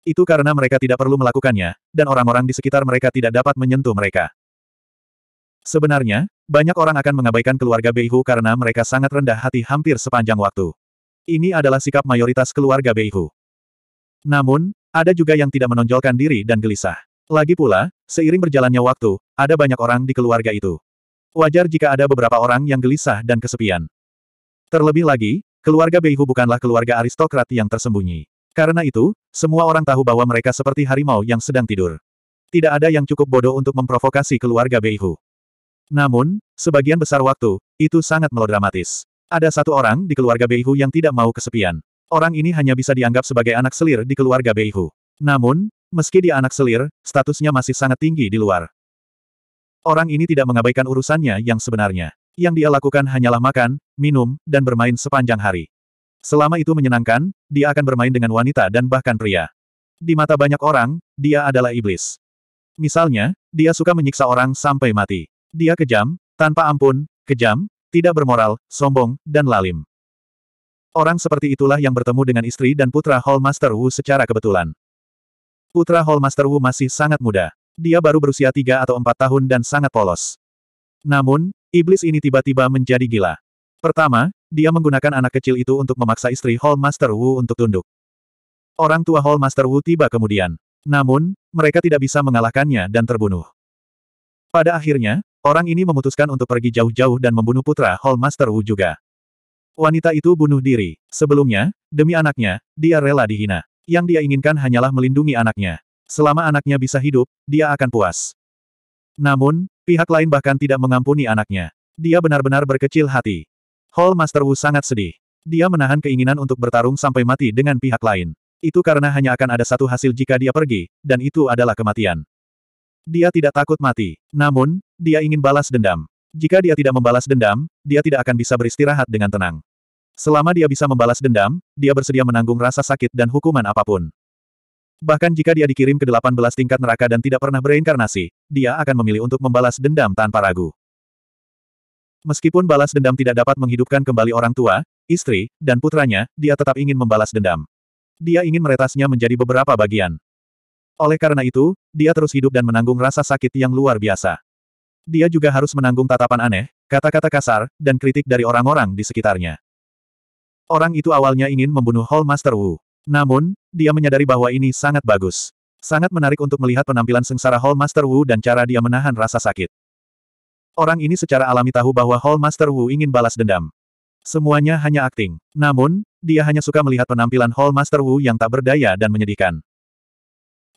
Itu karena mereka tidak perlu melakukannya, dan orang-orang di sekitar mereka tidak dapat menyentuh mereka. Sebenarnya, banyak orang akan mengabaikan keluarga Beihu karena mereka sangat rendah hati hampir sepanjang waktu. Ini adalah sikap mayoritas keluarga Beihu. Namun, ada juga yang tidak menonjolkan diri dan gelisah. Lagi pula, seiring berjalannya waktu, ada banyak orang di keluarga itu. Wajar jika ada beberapa orang yang gelisah dan kesepian. Terlebih lagi, Keluarga Beihu bukanlah keluarga aristokrat yang tersembunyi. Karena itu, semua orang tahu bahwa mereka seperti harimau yang sedang tidur. Tidak ada yang cukup bodoh untuk memprovokasi keluarga Beihu. Namun, sebagian besar waktu, itu sangat melodramatis. Ada satu orang di keluarga Beihu yang tidak mau kesepian. Orang ini hanya bisa dianggap sebagai anak selir di keluarga Beihu. Namun, meski dia anak selir, statusnya masih sangat tinggi di luar. Orang ini tidak mengabaikan urusannya yang sebenarnya. Yang dia lakukan hanyalah makan, minum, dan bermain sepanjang hari. Selama itu menyenangkan, dia akan bermain dengan wanita dan bahkan pria. Di mata banyak orang, dia adalah iblis. Misalnya, dia suka menyiksa orang sampai mati. Dia kejam, tanpa ampun, kejam, tidak bermoral, sombong, dan lalim. Orang seperti itulah yang bertemu dengan istri dan putra Hallmaster Wu secara kebetulan. Putra Hallmaster Wu masih sangat muda. Dia baru berusia tiga atau empat tahun dan sangat polos. Namun, Iblis ini tiba-tiba menjadi gila. Pertama, dia menggunakan anak kecil itu untuk memaksa istri Hall Master Wu untuk tunduk. Orang tua Hall Master Wu tiba kemudian. Namun, mereka tidak bisa mengalahkannya dan terbunuh. Pada akhirnya, orang ini memutuskan untuk pergi jauh-jauh dan membunuh putra Hall Master Wu juga. Wanita itu bunuh diri. Sebelumnya, demi anaknya, dia rela dihina. Yang dia inginkan hanyalah melindungi anaknya. Selama anaknya bisa hidup, dia akan puas. Namun, Pihak lain bahkan tidak mengampuni anaknya. Dia benar-benar berkecil hati. Hall Master Wu sangat sedih. Dia menahan keinginan untuk bertarung sampai mati dengan pihak lain. Itu karena hanya akan ada satu hasil jika dia pergi, dan itu adalah kematian. Dia tidak takut mati. Namun, dia ingin balas dendam. Jika dia tidak membalas dendam, dia tidak akan bisa beristirahat dengan tenang. Selama dia bisa membalas dendam, dia bersedia menanggung rasa sakit dan hukuman apapun. Bahkan jika dia dikirim ke 18 tingkat neraka dan tidak pernah bereinkarnasi, dia akan memilih untuk membalas dendam tanpa ragu. Meskipun balas dendam tidak dapat menghidupkan kembali orang tua, istri, dan putranya, dia tetap ingin membalas dendam. Dia ingin meretasnya menjadi beberapa bagian. Oleh karena itu, dia terus hidup dan menanggung rasa sakit yang luar biasa. Dia juga harus menanggung tatapan aneh, kata-kata kasar, dan kritik dari orang-orang di sekitarnya. Orang itu awalnya ingin membunuh Hall Master Wu. Namun, dia menyadari bahwa ini sangat bagus. Sangat menarik untuk melihat penampilan sengsara Hall Master Wu dan cara dia menahan rasa sakit. Orang ini secara alami tahu bahwa Hall Master Wu ingin balas dendam. Semuanya hanya akting. Namun, dia hanya suka melihat penampilan Hall Master Wu yang tak berdaya dan menyedihkan.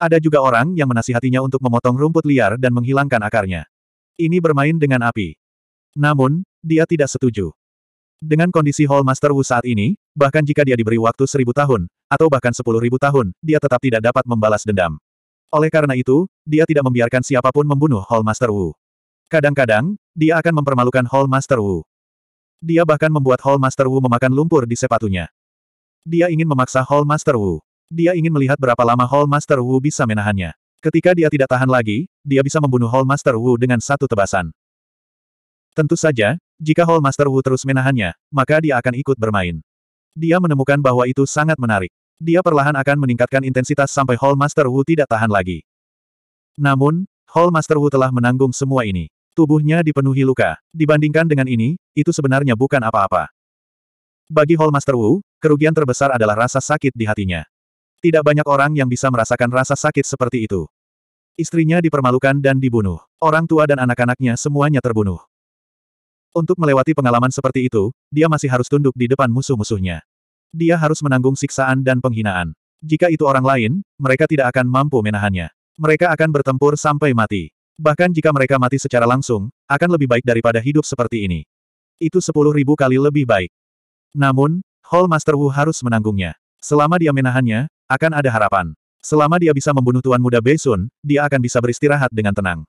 Ada juga orang yang menasihatinya untuk memotong rumput liar dan menghilangkan akarnya. Ini bermain dengan api. Namun, dia tidak setuju. Dengan kondisi Hall Master Wu saat ini, bahkan jika dia diberi waktu seribu tahun, atau bahkan sepuluh ribu tahun, dia tetap tidak dapat membalas dendam. Oleh karena itu, dia tidak membiarkan siapapun membunuh Hall Master Wu. Kadang-kadang, dia akan mempermalukan Hall Master Wu. Dia bahkan membuat Hall Master Wu memakan lumpur di sepatunya. Dia ingin memaksa Hall Master Wu. Dia ingin melihat berapa lama Hall Master Wu bisa menahannya. Ketika dia tidak tahan lagi, dia bisa membunuh Hall Master Wu dengan satu tebasan. Tentu saja, jika Hall Master Wu terus menahannya, maka dia akan ikut bermain. Dia menemukan bahwa itu sangat menarik. Dia perlahan akan meningkatkan intensitas sampai Hall Master Wu tidak tahan lagi. Namun, Hall Master Wu telah menanggung semua ini. Tubuhnya dipenuhi luka. Dibandingkan dengan ini, itu sebenarnya bukan apa-apa. Bagi Hall Master Wu, kerugian terbesar adalah rasa sakit di hatinya. Tidak banyak orang yang bisa merasakan rasa sakit seperti itu. Istrinya dipermalukan dan dibunuh. Orang tua dan anak-anaknya semuanya terbunuh. Untuk melewati pengalaman seperti itu, dia masih harus tunduk di depan musuh-musuhnya. Dia harus menanggung siksaan dan penghinaan. Jika itu orang lain, mereka tidak akan mampu menahannya. Mereka akan bertempur sampai mati. Bahkan jika mereka mati secara langsung, akan lebih baik daripada hidup seperti ini. Itu sepuluh ribu kali lebih baik. Namun, Hall Master Wu harus menanggungnya. Selama dia menahannya, akan ada harapan. Selama dia bisa membunuh Tuan Muda Beisun, dia akan bisa beristirahat dengan tenang.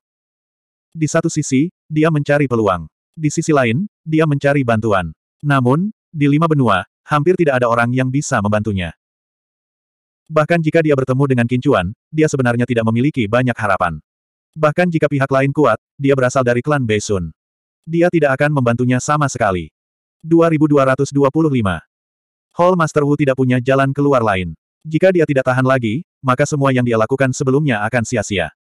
Di satu sisi, dia mencari peluang. Di sisi lain, dia mencari bantuan. Namun, di lima benua, hampir tidak ada orang yang bisa membantunya. Bahkan jika dia bertemu dengan Kincuan, dia sebenarnya tidak memiliki banyak harapan. Bahkan jika pihak lain kuat, dia berasal dari klan Beisun. Dia tidak akan membantunya sama sekali. 2225 Hall Master Wu tidak punya jalan keluar lain. Jika dia tidak tahan lagi, maka semua yang dia lakukan sebelumnya akan sia-sia.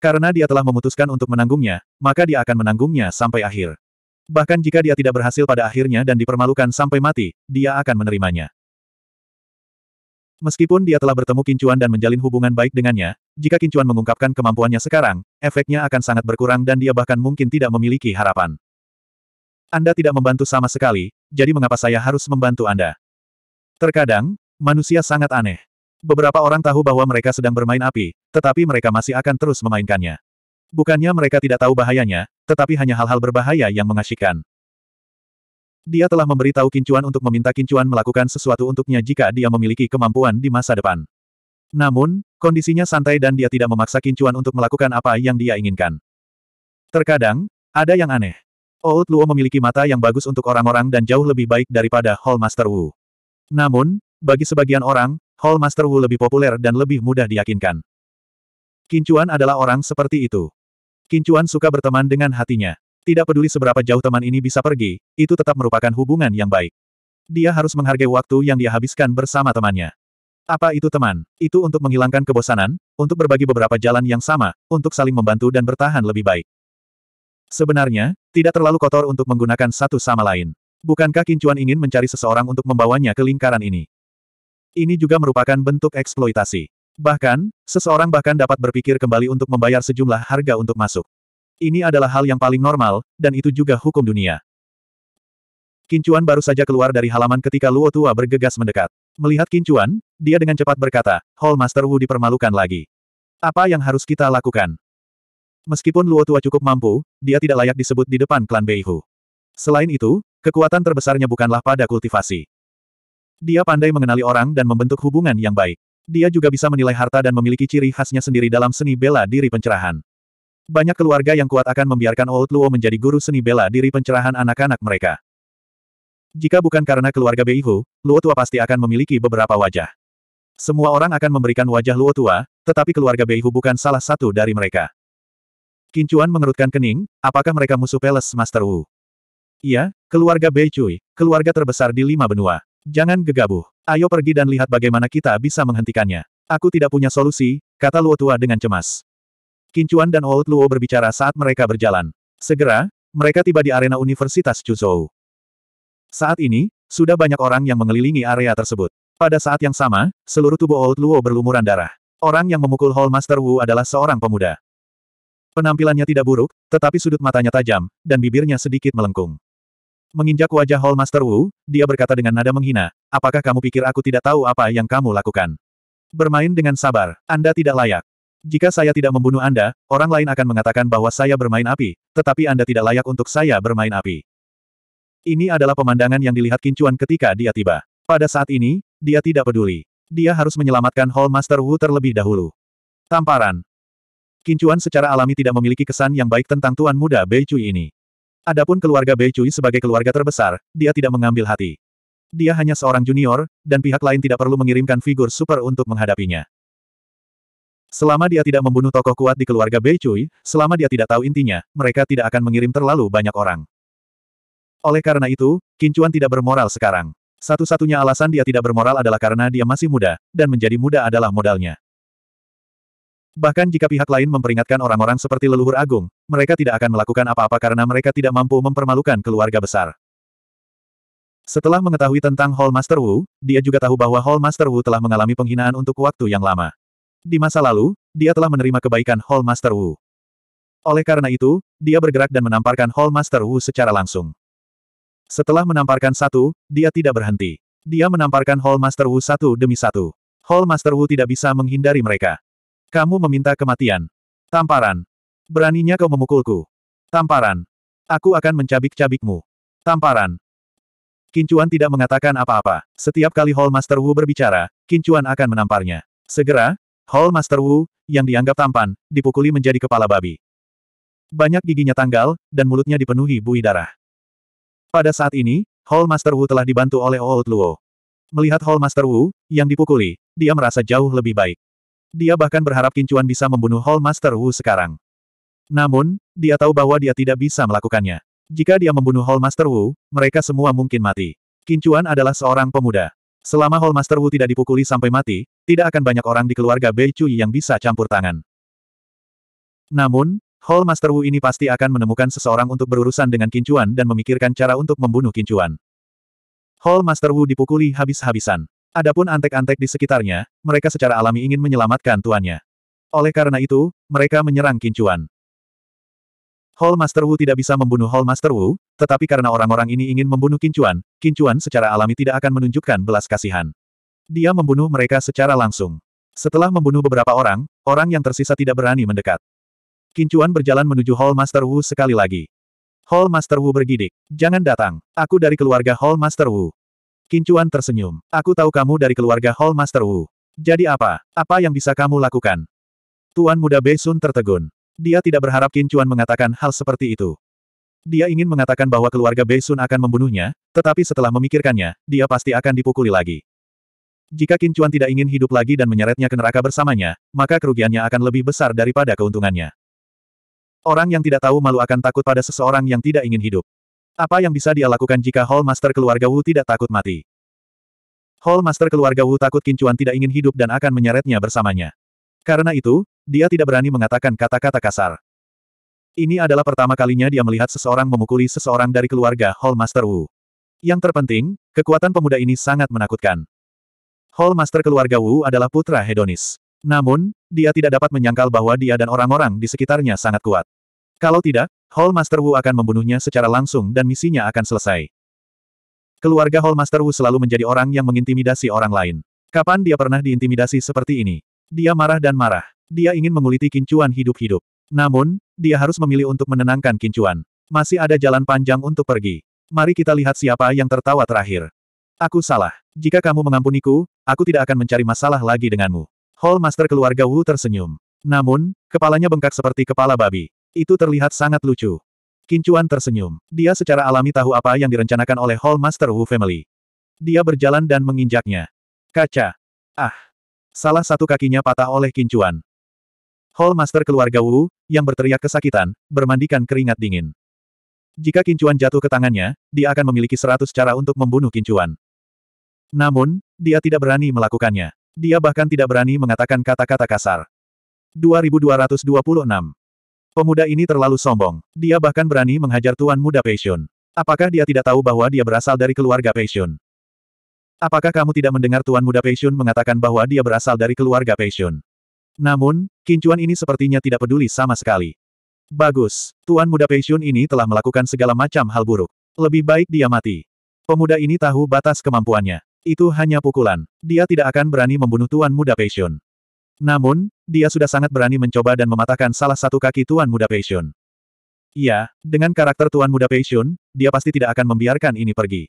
Karena dia telah memutuskan untuk menanggungnya, maka dia akan menanggungnya sampai akhir. Bahkan jika dia tidak berhasil pada akhirnya dan dipermalukan sampai mati, dia akan menerimanya. Meskipun dia telah bertemu Kincuan dan menjalin hubungan baik dengannya, jika Kincuan mengungkapkan kemampuannya sekarang, efeknya akan sangat berkurang dan dia bahkan mungkin tidak memiliki harapan. Anda tidak membantu sama sekali, jadi mengapa saya harus membantu Anda? Terkadang, manusia sangat aneh. Beberapa orang tahu bahwa mereka sedang bermain api, tetapi mereka masih akan terus memainkannya. Bukannya mereka tidak tahu bahayanya, tetapi hanya hal-hal berbahaya yang mengasyikkan. Dia telah memberitahu Kincuan untuk meminta Kincuan melakukan sesuatu untuknya jika dia memiliki kemampuan di masa depan. Namun, kondisinya santai dan dia tidak memaksa Kincuan untuk melakukan apa yang dia inginkan. Terkadang, ada yang aneh. Old Luo memiliki mata yang bagus untuk orang-orang dan jauh lebih baik daripada Hall Master Wu. Namun, bagi sebagian orang, Hall Master Wu lebih populer dan lebih mudah diyakinkan. Kincuan adalah orang seperti itu. Kincuan suka berteman dengan hatinya. Tidak peduli seberapa jauh teman ini bisa pergi, itu tetap merupakan hubungan yang baik. Dia harus menghargai waktu yang dia habiskan bersama temannya. Apa itu teman? Itu untuk menghilangkan kebosanan, untuk berbagi beberapa jalan yang sama, untuk saling membantu dan bertahan lebih baik. Sebenarnya, tidak terlalu kotor untuk menggunakan satu sama lain. Bukankah Kincuan ingin mencari seseorang untuk membawanya ke lingkaran ini? Ini juga merupakan bentuk eksploitasi. Bahkan, seseorang bahkan dapat berpikir kembali untuk membayar sejumlah harga untuk masuk. Ini adalah hal yang paling normal, dan itu juga hukum dunia. Kincuan baru saja keluar dari halaman ketika Luo Tua bergegas mendekat. Melihat Kincuan, dia dengan cepat berkata, Hall Master Wu dipermalukan lagi. Apa yang harus kita lakukan? Meskipun Luo Tua cukup mampu, dia tidak layak disebut di depan klan Beihu. Selain itu, kekuatan terbesarnya bukanlah pada kultivasi. Dia pandai mengenali orang dan membentuk hubungan yang baik. Dia juga bisa menilai harta dan memiliki ciri khasnya sendiri dalam seni bela diri pencerahan. Banyak keluarga yang kuat akan membiarkan Old Luo menjadi guru seni bela diri pencerahan anak-anak mereka. Jika bukan karena keluarga Beihu, Luo Tua pasti akan memiliki beberapa wajah. Semua orang akan memberikan wajah Luo Tua, tetapi keluarga Bei Hu bukan salah satu dari mereka. Kincuan mengerutkan kening, apakah mereka musuh Peles Master Wu? Iya, keluarga Bei Cui, keluarga terbesar di lima benua. Jangan gegabah. Ayo pergi dan lihat bagaimana kita bisa menghentikannya. Aku tidak punya solusi, kata Luo Tua dengan cemas. Kincuan dan Old Luo berbicara saat mereka berjalan. Segera, mereka tiba di arena Universitas Chuzhou. Saat ini, sudah banyak orang yang mengelilingi area tersebut. Pada saat yang sama, seluruh tubuh Old Luo berlumuran darah. Orang yang memukul Hall Master Wu adalah seorang pemuda. Penampilannya tidak buruk, tetapi sudut matanya tajam, dan bibirnya sedikit melengkung. Menginjak wajah Hall Master Wu, dia berkata dengan nada menghina, apakah kamu pikir aku tidak tahu apa yang kamu lakukan? Bermain dengan sabar, Anda tidak layak. Jika saya tidak membunuh Anda, orang lain akan mengatakan bahwa saya bermain api, tetapi Anda tidak layak untuk saya bermain api. Ini adalah pemandangan yang dilihat Kincuan ketika dia tiba. Pada saat ini, dia tidak peduli. Dia harus menyelamatkan Hall Master Wu terlebih dahulu. Tamparan, Kincuan secara alami tidak memiliki kesan yang baik tentang Tuan Muda Bei Cui ini. Adapun keluarga Bei Cui sebagai keluarga terbesar, dia tidak mengambil hati. Dia hanya seorang junior, dan pihak lain tidak perlu mengirimkan figur super untuk menghadapinya. Selama dia tidak membunuh tokoh kuat di keluarga Bei Cui, selama dia tidak tahu intinya, mereka tidak akan mengirim terlalu banyak orang. Oleh karena itu, Kincuan tidak bermoral sekarang. Satu-satunya alasan dia tidak bermoral adalah karena dia masih muda, dan menjadi muda adalah modalnya. Bahkan jika pihak lain memperingatkan orang-orang seperti leluhur agung, mereka tidak akan melakukan apa-apa karena mereka tidak mampu mempermalukan keluarga besar. Setelah mengetahui tentang Hall Master Wu, dia juga tahu bahwa Hall Master Wu telah mengalami penghinaan untuk waktu yang lama. Di masa lalu, dia telah menerima kebaikan Hall Master Wu. Oleh karena itu, dia bergerak dan menamparkan Hall Master Wu secara langsung. Setelah menamparkan satu, dia tidak berhenti. Dia menamparkan Hall Master Wu satu demi satu. Hall Master Wu tidak bisa menghindari mereka. Kamu meminta kematian. Tamparan. Beraninya kau memukulku. Tamparan. Aku akan mencabik-cabikmu. Tamparan. Kincuan tidak mengatakan apa-apa. Setiap kali Hall Master Wu berbicara, Kincuan akan menamparnya. Segera, Hall Master Wu, yang dianggap tampan, dipukuli menjadi kepala babi. Banyak giginya tanggal, dan mulutnya dipenuhi buih darah. Pada saat ini, Hall Master Wu telah dibantu oleh Old Luo. Melihat Hall Master Wu, yang dipukuli, dia merasa jauh lebih baik. Dia bahkan berharap Kincuan bisa membunuh Hall Master Wu sekarang. Namun, dia tahu bahwa dia tidak bisa melakukannya. Jika dia membunuh Hall Master Wu, mereka semua mungkin mati. Kincuan adalah seorang pemuda. Selama Hall Master Wu tidak dipukuli sampai mati, tidak akan banyak orang di keluarga Bei Cui yang bisa campur tangan. Namun, Hall Master Wu ini pasti akan menemukan seseorang untuk berurusan dengan Kincuan dan memikirkan cara untuk membunuh Kincuan. Hall Master Wu dipukuli habis-habisan. Adapun antek-antek di sekitarnya, mereka secara alami ingin menyelamatkan tuannya. Oleh karena itu, mereka menyerang Kincuan. Hall Master Wu tidak bisa membunuh Hall Master Wu, tetapi karena orang-orang ini ingin membunuh Kincuan, Kincuan secara alami tidak akan menunjukkan belas kasihan. Dia membunuh mereka secara langsung. Setelah membunuh beberapa orang, orang yang tersisa tidak berani mendekat. Kincuan berjalan menuju Hall Master Wu sekali lagi. Hall Master Wu bergidik. Jangan datang. Aku dari keluarga Hall Master Wu. Kincuan tersenyum. Aku tahu kamu dari keluarga Hall Master Wu. Jadi apa? Apa yang bisa kamu lakukan? Tuan muda Beisun tertegun. Dia tidak berharap Kincuan mengatakan hal seperti itu. Dia ingin mengatakan bahwa keluarga Beisun akan membunuhnya, tetapi setelah memikirkannya, dia pasti akan dipukuli lagi. Jika Kincuan tidak ingin hidup lagi dan menyeretnya ke neraka bersamanya, maka kerugiannya akan lebih besar daripada keuntungannya. Orang yang tidak tahu malu akan takut pada seseorang yang tidak ingin hidup. Apa yang bisa dia lakukan jika Hall Master keluarga Wu tidak takut mati? Hall Master keluarga Wu takut Kincuan tidak ingin hidup dan akan menyeretnya bersamanya. Karena itu, dia tidak berani mengatakan kata-kata kasar. Ini adalah pertama kalinya dia melihat seseorang memukuli seseorang dari keluarga Hall Master Wu. Yang terpenting, kekuatan pemuda ini sangat menakutkan. Hall Master keluarga Wu adalah putra hedonis. Namun, dia tidak dapat menyangkal bahwa dia dan orang-orang di sekitarnya sangat kuat. Kalau tidak, Hall Master Wu akan membunuhnya secara langsung dan misinya akan selesai. Keluarga Hall Master Wu selalu menjadi orang yang mengintimidasi orang lain. Kapan dia pernah diintimidasi seperti ini? Dia marah dan marah. Dia ingin menguliti kincuan hidup-hidup. Namun, dia harus memilih untuk menenangkan kincuan. Masih ada jalan panjang untuk pergi. Mari kita lihat siapa yang tertawa terakhir. Aku salah. Jika kamu mengampuniku, aku tidak akan mencari masalah lagi denganmu. Hall Master keluarga Wu tersenyum. Namun, kepalanya bengkak seperti kepala babi. Itu terlihat sangat lucu. Kincuan tersenyum. Dia secara alami tahu apa yang direncanakan oleh Hall Master Wu Family. Dia berjalan dan menginjaknya. Kaca. Ah. Salah satu kakinya patah oleh Kincuan. Hall Master keluarga Wu, yang berteriak kesakitan, bermandikan keringat dingin. Jika Kincuan jatuh ke tangannya, dia akan memiliki seratus cara untuk membunuh Kincuan. Namun, dia tidak berani melakukannya. Dia bahkan tidak berani mengatakan kata-kata kasar. 2226 Pemuda ini terlalu sombong. Dia bahkan berani menghajar tuan muda Peixion. Apakah dia tidak tahu bahwa dia berasal dari keluarga Peixion? Apakah kamu tidak mendengar tuan muda Peixion mengatakan bahwa dia berasal dari keluarga Peixion? Namun, kincuan ini sepertinya tidak peduli sama sekali. Bagus, tuan muda Peixion ini telah melakukan segala macam hal buruk. Lebih baik dia mati. Pemuda ini tahu batas kemampuannya. Itu hanya pukulan. Dia tidak akan berani membunuh tuan muda Peixion. Namun, dia sudah sangat berani mencoba dan mematahkan salah satu kaki Tuan Muda Passion. Iya, dengan karakter Tuan Muda Passion, dia pasti tidak akan membiarkan ini pergi.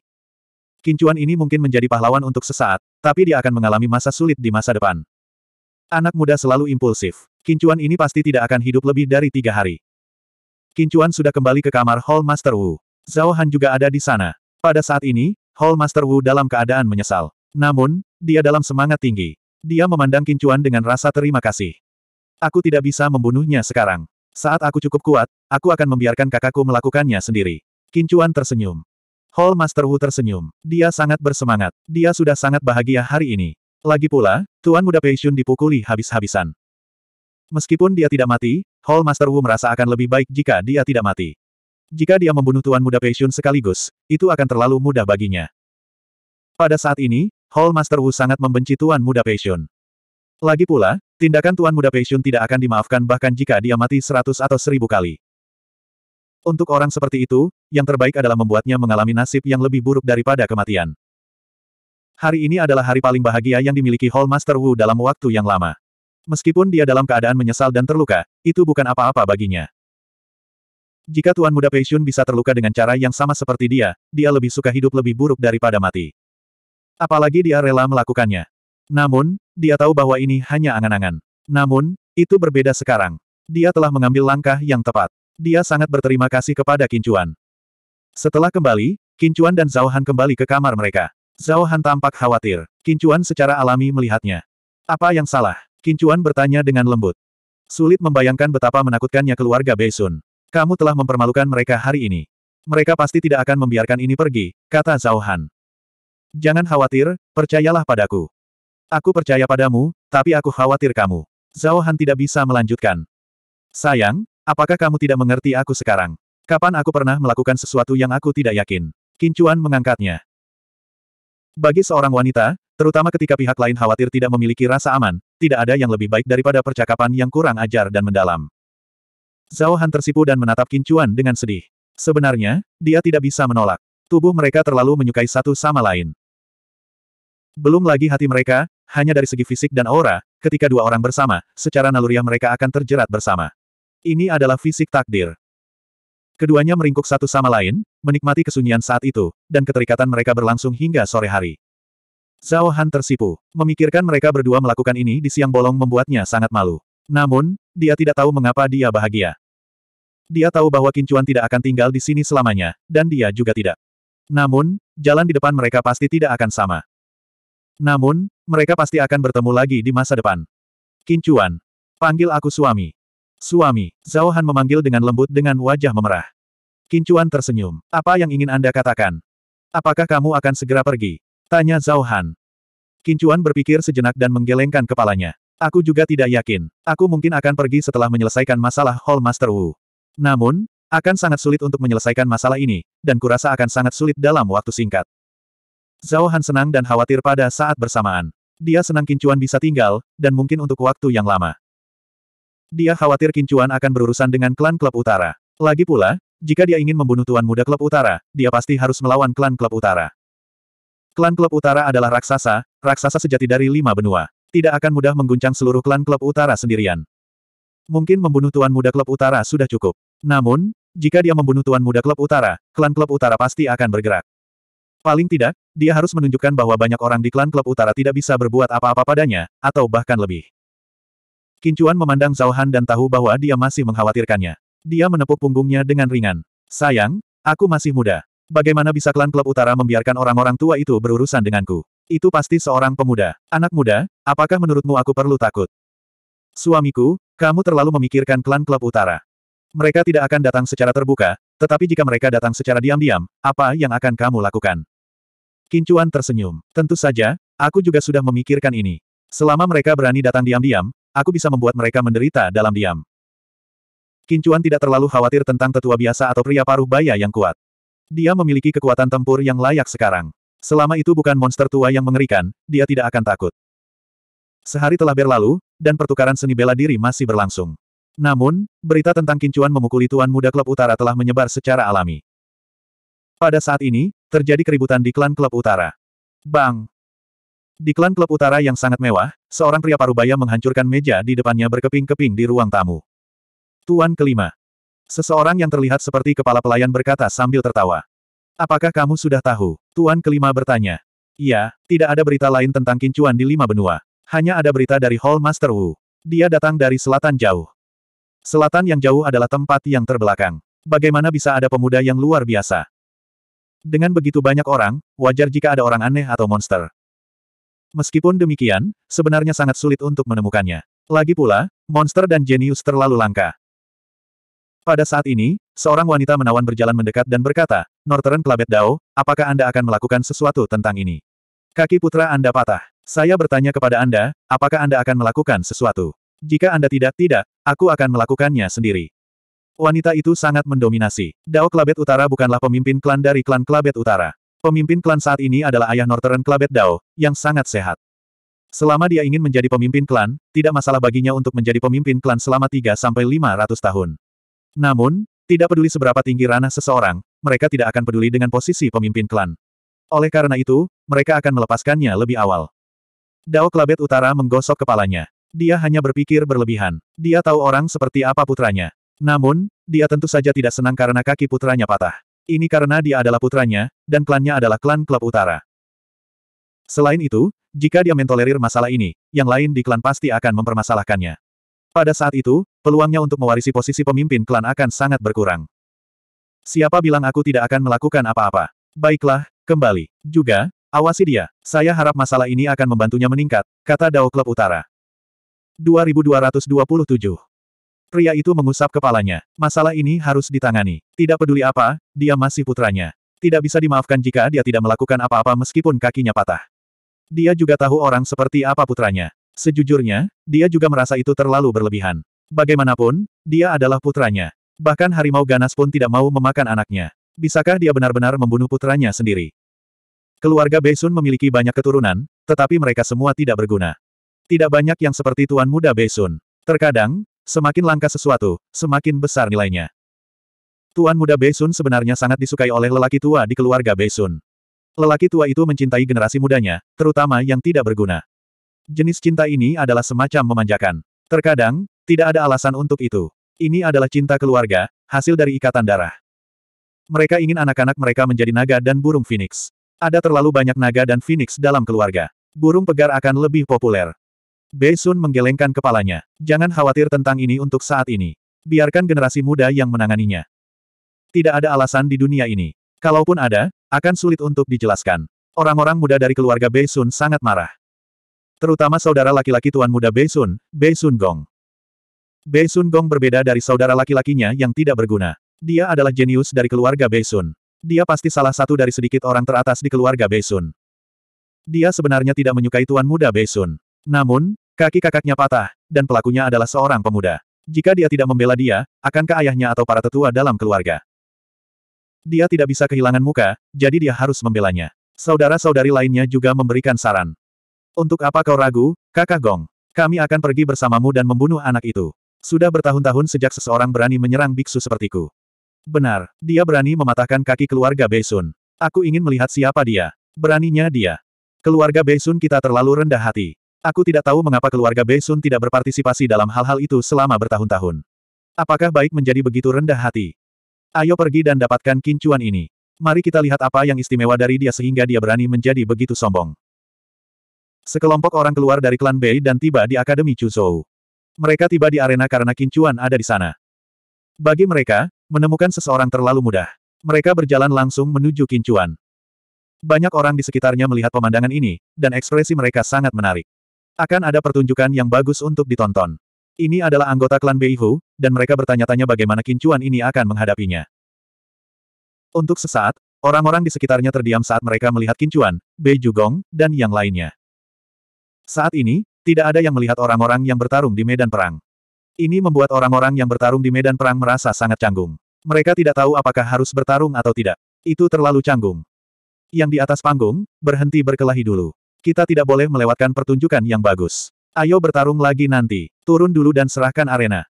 Kincuan ini mungkin menjadi pahlawan untuk sesaat, tapi dia akan mengalami masa sulit di masa depan. Anak muda selalu impulsif. Kincuan ini pasti tidak akan hidup lebih dari tiga hari. Kincuan sudah kembali ke kamar Hall Master Wu. Zhao Han juga ada di sana. Pada saat ini, Hall Master Wu dalam keadaan menyesal. Namun, dia dalam semangat tinggi. Dia memandang Kincuan dengan rasa terima kasih. Aku tidak bisa membunuhnya sekarang. Saat aku cukup kuat, aku akan membiarkan kakakku melakukannya sendiri. Kincuan tersenyum. Hall Master Wu tersenyum. Dia sangat bersemangat. Dia sudah sangat bahagia hari ini. Lagi pula, Tuan Muda Peishun dipukuli habis-habisan. Meskipun dia tidak mati, Hall Master Wu merasa akan lebih baik jika dia tidak mati. Jika dia membunuh Tuan Muda Peishun sekaligus, itu akan terlalu mudah baginya. Pada saat ini, Hall Master Wu sangat membenci Tuan Muda Passion. Lagi pula, tindakan Tuan Muda Passion tidak akan dimaafkan bahkan jika dia mati seratus atau seribu kali. Untuk orang seperti itu, yang terbaik adalah membuatnya mengalami nasib yang lebih buruk daripada kematian. Hari ini adalah hari paling bahagia yang dimiliki Hall Master Wu dalam waktu yang lama. Meskipun dia dalam keadaan menyesal dan terluka, itu bukan apa-apa baginya. Jika Tuan Muda Passion bisa terluka dengan cara yang sama seperti dia, dia lebih suka hidup lebih buruk daripada mati. Apalagi dia rela melakukannya. Namun, dia tahu bahwa ini hanya angan-angan. Namun, itu berbeda sekarang. Dia telah mengambil langkah yang tepat. Dia sangat berterima kasih kepada Kincuan. Setelah kembali, Kincuan dan Zhao Han kembali ke kamar mereka. Zhao Han tampak khawatir. Kincuan secara alami melihatnya. Apa yang salah? Kincuan bertanya dengan lembut. Sulit membayangkan betapa menakutkannya keluarga Beisun. Kamu telah mempermalukan mereka hari ini. Mereka pasti tidak akan membiarkan ini pergi, kata Zhao Han. Jangan khawatir, percayalah padaku. Aku percaya padamu, tapi aku khawatir kamu. Zhao Han tidak bisa melanjutkan. Sayang, apakah kamu tidak mengerti aku sekarang? Kapan aku pernah melakukan sesuatu yang aku tidak yakin? Kincuan mengangkatnya. Bagi seorang wanita, terutama ketika pihak lain khawatir tidak memiliki rasa aman, tidak ada yang lebih baik daripada percakapan yang kurang ajar dan mendalam. Zhao Han tersipu dan menatap Kincuan dengan sedih. Sebenarnya, dia tidak bisa menolak. Tubuh mereka terlalu menyukai satu sama lain. Belum lagi hati mereka, hanya dari segi fisik dan aura, ketika dua orang bersama, secara naluriah mereka akan terjerat bersama. Ini adalah fisik takdir. Keduanya meringkuk satu sama lain, menikmati kesunyian saat itu, dan keterikatan mereka berlangsung hingga sore hari. Zhao Han tersipu. Memikirkan mereka berdua melakukan ini di siang bolong membuatnya sangat malu. Namun, dia tidak tahu mengapa dia bahagia. Dia tahu bahwa Kincuan tidak akan tinggal di sini selamanya, dan dia juga tidak. Namun, jalan di depan mereka pasti tidak akan sama. Namun, mereka pasti akan bertemu lagi di masa depan. Kincuan. Panggil aku suami. Suami. Zhao Han memanggil dengan lembut dengan wajah memerah. Kincuan tersenyum. Apa yang ingin Anda katakan? Apakah kamu akan segera pergi? Tanya Zhao Han. Kincuan berpikir sejenak dan menggelengkan kepalanya. Aku juga tidak yakin. Aku mungkin akan pergi setelah menyelesaikan masalah Hall Master Wu. Namun, akan sangat sulit untuk menyelesaikan masalah ini, dan kurasa akan sangat sulit dalam waktu singkat. Zhao Han senang dan khawatir pada saat bersamaan. Dia senang Kincuan bisa tinggal, dan mungkin untuk waktu yang lama. Dia khawatir Kincuan akan berurusan dengan klan klub utara. Lagi pula, jika dia ingin membunuh tuan muda klub utara, dia pasti harus melawan klan klub utara. Klan klub utara adalah raksasa, raksasa sejati dari lima benua. Tidak akan mudah mengguncang seluruh klan klub utara sendirian. Mungkin membunuh tuan muda klub utara sudah cukup. Namun, jika dia membunuh tuan muda klub utara, klan klub utara pasti akan bergerak. Paling tidak, dia harus menunjukkan bahwa banyak orang di klan klub utara tidak bisa berbuat apa-apa padanya, atau bahkan lebih. Kincuan memandang Zhao Han dan tahu bahwa dia masih mengkhawatirkannya. Dia menepuk punggungnya dengan ringan. Sayang, aku masih muda. Bagaimana bisa klan klub utara membiarkan orang-orang tua itu berurusan denganku? Itu pasti seorang pemuda. Anak muda, apakah menurutmu aku perlu takut? Suamiku, kamu terlalu memikirkan klan klub utara. Mereka tidak akan datang secara terbuka, tetapi jika mereka datang secara diam-diam, apa yang akan kamu lakukan? Kincuan tersenyum. Tentu saja, aku juga sudah memikirkan ini. Selama mereka berani datang diam-diam, aku bisa membuat mereka menderita dalam diam. Kincuan tidak terlalu khawatir tentang tetua biasa atau pria paruh baya yang kuat. Dia memiliki kekuatan tempur yang layak sekarang. Selama itu bukan monster tua yang mengerikan, dia tidak akan takut. Sehari telah berlalu, dan pertukaran seni bela diri masih berlangsung. Namun, berita tentang Kincuan memukuli Tuan Muda Klub Utara telah menyebar secara alami. Pada saat ini, terjadi keributan di klan klub utara. Bang! Di klan klub utara yang sangat mewah, seorang pria parubaya menghancurkan meja di depannya berkeping-keping di ruang tamu. Tuan kelima. Seseorang yang terlihat seperti kepala pelayan berkata sambil tertawa. Apakah kamu sudah tahu? Tuan kelima bertanya. Iya, tidak ada berita lain tentang kincuan di lima benua. Hanya ada berita dari Hall Master Wu. Dia datang dari selatan jauh. Selatan yang jauh adalah tempat yang terbelakang. Bagaimana bisa ada pemuda yang luar biasa? Dengan begitu banyak orang, wajar jika ada orang aneh atau monster. Meskipun demikian, sebenarnya sangat sulit untuk menemukannya. Lagi pula, monster dan jenius terlalu langka. Pada saat ini, seorang wanita menawan berjalan mendekat dan berkata, Northern Klabet Dao, apakah Anda akan melakukan sesuatu tentang ini? Kaki putra Anda patah. Saya bertanya kepada Anda, apakah Anda akan melakukan sesuatu? Jika Anda tidak, tidak, aku akan melakukannya sendiri. Wanita itu sangat mendominasi. Dao Klabet Utara bukanlah pemimpin klan dari klan Klabet Utara. Pemimpin klan saat ini adalah ayah Northern Klabet Dao, yang sangat sehat. Selama dia ingin menjadi pemimpin klan, tidak masalah baginya untuk menjadi pemimpin klan selama 3-500 tahun. Namun, tidak peduli seberapa tinggi ranah seseorang, mereka tidak akan peduli dengan posisi pemimpin klan. Oleh karena itu, mereka akan melepaskannya lebih awal. Dao Klabet Utara menggosok kepalanya. Dia hanya berpikir berlebihan. Dia tahu orang seperti apa putranya. Namun, dia tentu saja tidak senang karena kaki putranya patah. Ini karena dia adalah putranya, dan klannya adalah klan klub utara. Selain itu, jika dia mentolerir masalah ini, yang lain di klan pasti akan mempermasalahkannya. Pada saat itu, peluangnya untuk mewarisi posisi pemimpin klan akan sangat berkurang. Siapa bilang aku tidak akan melakukan apa-apa? Baiklah, kembali. Juga, awasi dia. Saya harap masalah ini akan membantunya meningkat, kata Dao Klub Utara. 2227 Pria itu mengusap kepalanya. Masalah ini harus ditangani. Tidak peduli apa, dia masih putranya. Tidak bisa dimaafkan jika dia tidak melakukan apa-apa meskipun kakinya patah. Dia juga tahu orang seperti apa putranya. Sejujurnya, dia juga merasa itu terlalu berlebihan. Bagaimanapun, dia adalah putranya. Bahkan harimau ganas pun tidak mau memakan anaknya. Bisakah dia benar-benar membunuh putranya sendiri? Keluarga Besun memiliki banyak keturunan, tetapi mereka semua tidak berguna. Tidak banyak yang seperti Tuan Muda Besun. Terkadang, Semakin langka sesuatu, semakin besar nilainya. Tuan muda Beisun sebenarnya sangat disukai oleh lelaki tua di keluarga Beisun. Lelaki tua itu mencintai generasi mudanya, terutama yang tidak berguna. Jenis cinta ini adalah semacam memanjakan. Terkadang, tidak ada alasan untuk itu. Ini adalah cinta keluarga, hasil dari ikatan darah. Mereka ingin anak-anak mereka menjadi naga dan burung phoenix. Ada terlalu banyak naga dan phoenix dalam keluarga. Burung pegar akan lebih populer. Sun menggelengkan kepalanya. Jangan khawatir tentang ini untuk saat ini. Biarkan generasi muda yang menanganinya. Tidak ada alasan di dunia ini. Kalaupun ada, akan sulit untuk dijelaskan. Orang-orang muda dari keluarga Sun sangat marah. Terutama saudara laki-laki tuan muda Bei Sun Gong. Sun Gong berbeda dari saudara laki-lakinya yang tidak berguna. Dia adalah jenius dari keluarga Sun. Dia pasti salah satu dari sedikit orang teratas di keluarga Sun. Dia sebenarnya tidak menyukai tuan muda Sun. Namun, Kaki kakaknya patah, dan pelakunya adalah seorang pemuda. Jika dia tidak membela dia, akankah ayahnya atau para tetua dalam keluarga? Dia tidak bisa kehilangan muka, jadi dia harus membelanya. Saudara-saudari lainnya juga memberikan saran. Untuk apa kau ragu, kakak Gong? Kami akan pergi bersamamu dan membunuh anak itu. Sudah bertahun-tahun sejak seseorang berani menyerang biksu sepertiku. Benar, dia berani mematahkan kaki keluarga Beisun. Aku ingin melihat siapa dia. Beraninya dia. Keluarga Beisun kita terlalu rendah hati. Aku tidak tahu mengapa keluarga Sun tidak berpartisipasi dalam hal-hal itu selama bertahun-tahun. Apakah baik menjadi begitu rendah hati? Ayo pergi dan dapatkan kincuan ini. Mari kita lihat apa yang istimewa dari dia sehingga dia berani menjadi begitu sombong. Sekelompok orang keluar dari klan Bei dan tiba di Akademi Chuzhou. Mereka tiba di arena karena kincuan ada di sana. Bagi mereka, menemukan seseorang terlalu mudah. Mereka berjalan langsung menuju kincuan. Banyak orang di sekitarnya melihat pemandangan ini, dan ekspresi mereka sangat menarik. Akan ada pertunjukan yang bagus untuk ditonton. Ini adalah anggota klan Beihu, dan mereka bertanya-tanya bagaimana kincuan ini akan menghadapinya. Untuk sesaat, orang-orang di sekitarnya terdiam saat mereka melihat kincuan, Bei Jugong, dan yang lainnya. Saat ini, tidak ada yang melihat orang-orang yang bertarung di medan perang. Ini membuat orang-orang yang bertarung di medan perang merasa sangat canggung. Mereka tidak tahu apakah harus bertarung atau tidak. Itu terlalu canggung. Yang di atas panggung, berhenti berkelahi dulu. Kita tidak boleh melewatkan pertunjukan yang bagus. Ayo bertarung lagi nanti. Turun dulu dan serahkan arena.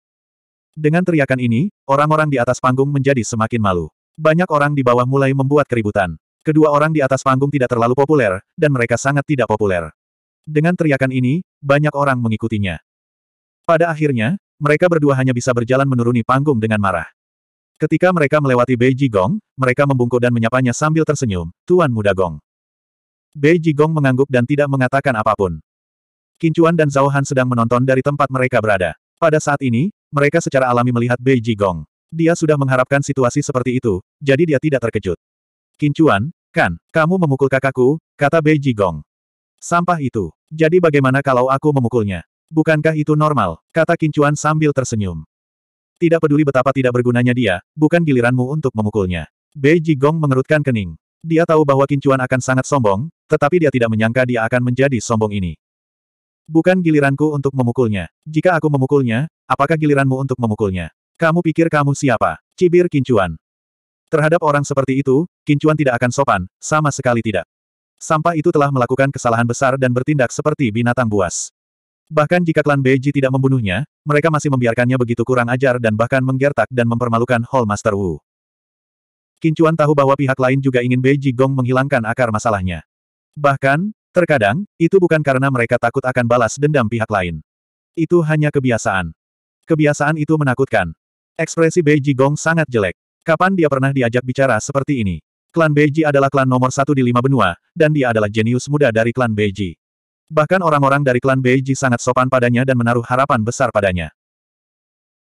Dengan teriakan ini, orang-orang di atas panggung menjadi semakin malu. Banyak orang di bawah mulai membuat keributan. Kedua orang di atas panggung tidak terlalu populer, dan mereka sangat tidak populer. Dengan teriakan ini, banyak orang mengikutinya. Pada akhirnya, mereka berdua hanya bisa berjalan menuruni panggung dengan marah. Ketika mereka melewati Beiji Gong, mereka membungkuk dan menyapanya sambil tersenyum, Tuan Muda Gong. Bei Jigong mengangguk dan tidak mengatakan apapun. Kincuan dan Zhao Han sedang menonton dari tempat mereka berada. Pada saat ini, mereka secara alami melihat Bei Jigong. Dia sudah mengharapkan situasi seperti itu, jadi dia tidak terkejut. Kincuan, kan, kamu memukul kakakku, kata Bei Jigong. Sampah itu. Jadi bagaimana kalau aku memukulnya? Bukankah itu normal? Kata Kincuan sambil tersenyum. Tidak peduli betapa tidak bergunanya dia, bukan giliranmu untuk memukulnya. Bei Jigong mengerutkan kening. Dia tahu bahwa Kincuan akan sangat sombong, tetapi dia tidak menyangka dia akan menjadi sombong ini. Bukan giliranku untuk memukulnya. Jika aku memukulnya, apakah giliranmu untuk memukulnya? Kamu pikir kamu siapa? Cibir Kincuan. Terhadap orang seperti itu, Kincuan tidak akan sopan, sama sekali tidak. Sampah itu telah melakukan kesalahan besar dan bertindak seperti binatang buas. Bahkan jika klan Beji tidak membunuhnya, mereka masih membiarkannya begitu kurang ajar dan bahkan menggertak dan mempermalukan Hall Master Wu. Kincuan tahu bahwa pihak lain juga ingin Bei Gong menghilangkan akar masalahnya. Bahkan, terkadang, itu bukan karena mereka takut akan balas dendam pihak lain. Itu hanya kebiasaan. Kebiasaan itu menakutkan. Ekspresi Bei Gong sangat jelek. Kapan dia pernah diajak bicara seperti ini? Klan Beiji adalah klan nomor satu di lima benua, dan dia adalah jenius muda dari klan Beiji. Bahkan orang-orang dari klan Beiji sangat sopan padanya dan menaruh harapan besar padanya.